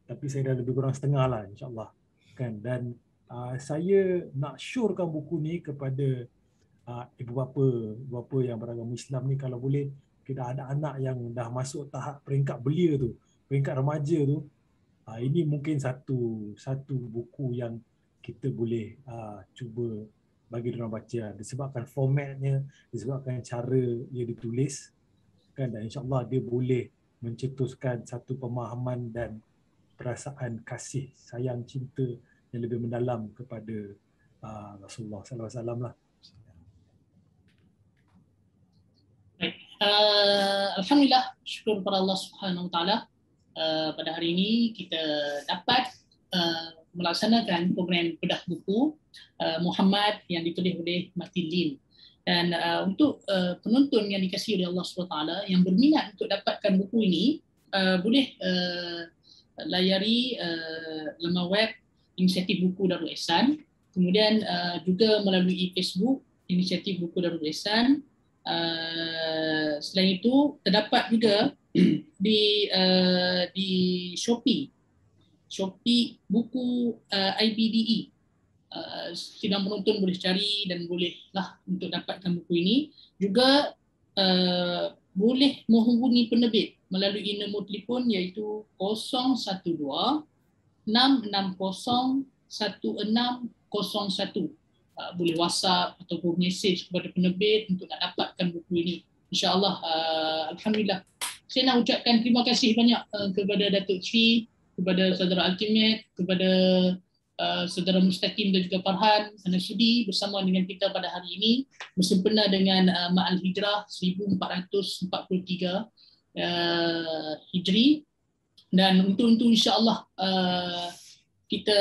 S3: tapi saya dah lebih kurang setengah lah insyaAllah kan dan ah, saya nak syurkan buku ni kepada ibu bapa ibu bapa yang beragama Islam ni kalau boleh kita ada anak yang dah masuk tahap peringkat belia tu peringkat remaja tu ah, ini mungkin satu satu buku yang kita boleh uh, cuba bagi orang baca disebabkan formatnya disebabkan cara dia ditulis kan dan insyaallah dia boleh mencetuskan satu pemahaman dan perasaan kasih sayang cinta yang lebih mendalam kepada uh, Rasulullah sallallahu alaihi wasallam lah.
S1: Alhamdulillah, syukur kepada Allah Subhanahu Wa Taala. Eh, pada hari ini kita dapat uh, melaksanakan program bedah buku uh, Muhammad yang ditulis oleh Martin Lin. Dan uh, untuk uh, penonton yang dikasihi oleh Allah SWT yang berminat untuk dapatkan buku ini, uh, boleh uh, layari uh, laman web Inisiatif Buku Darul ehsan Kemudian uh, juga melalui Facebook Inisiatif Buku Darul ehsan Uh, selain itu, terdapat juga di uh, di Shopee. Shopee buku uh, eh, IPDE. Uh, eh, sedang penonton boleh cari dan bolehlah untuk dapatkan buku ini. Juga uh, boleh menghubungi penerbit melalui nombor telefon iaitu 012 660 1601 boleh WhatsApp ataupun message kepada penerbit untuk nak dapatkan buku ini. InsyaAllah, uh, Alhamdulillah, saya nak ucapkan terima kasih banyak uh, kepada Datuk Sri, kepada saudara Ultimate, kepada uh, saudara Mustaqim dan juga Farhan Sana Sudi bersama dengan kita pada hari ini bersempena dengan uh, Ma'al Hijrah 1443 uh, Hijri dan untuk untuk insya-Allah uh, kita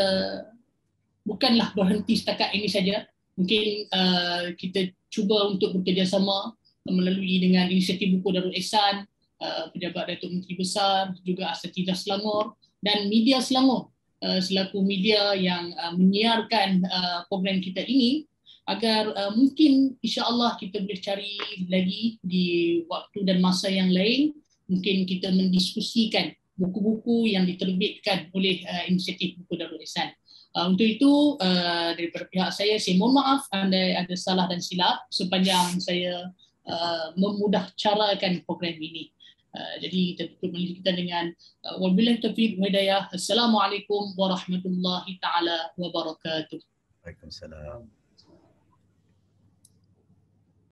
S1: bukanlah berhenti setakat ini saja mungkin uh, kita cuba untuk bekerjasama melalui dengan inisiatif buku Darul Ehsan. Uh, pejabat Datuk Menteri Besar, juga Asatidah Selangor dan media Selangor uh, selaku media yang uh, menyiarkan program kita ini agar mungkin insyaAllah kita boleh cari lagi di waktu dan masa yang lain mungkin kita mendiskusikan buku-buku yang diterbitkan oleh inisiatif Buku dan Ihsan. Untuk itu, daripada pihak saya, saya mohon maaf anda ada salah dan silap sepanjang saya memudah carakan program ini. Uh, jadi kita boleh kita dengan uh, wabillahi taufiq hidayah assalamualaikum warahmatullahi taala wabarakatuh
S2: Waalaikumsalam.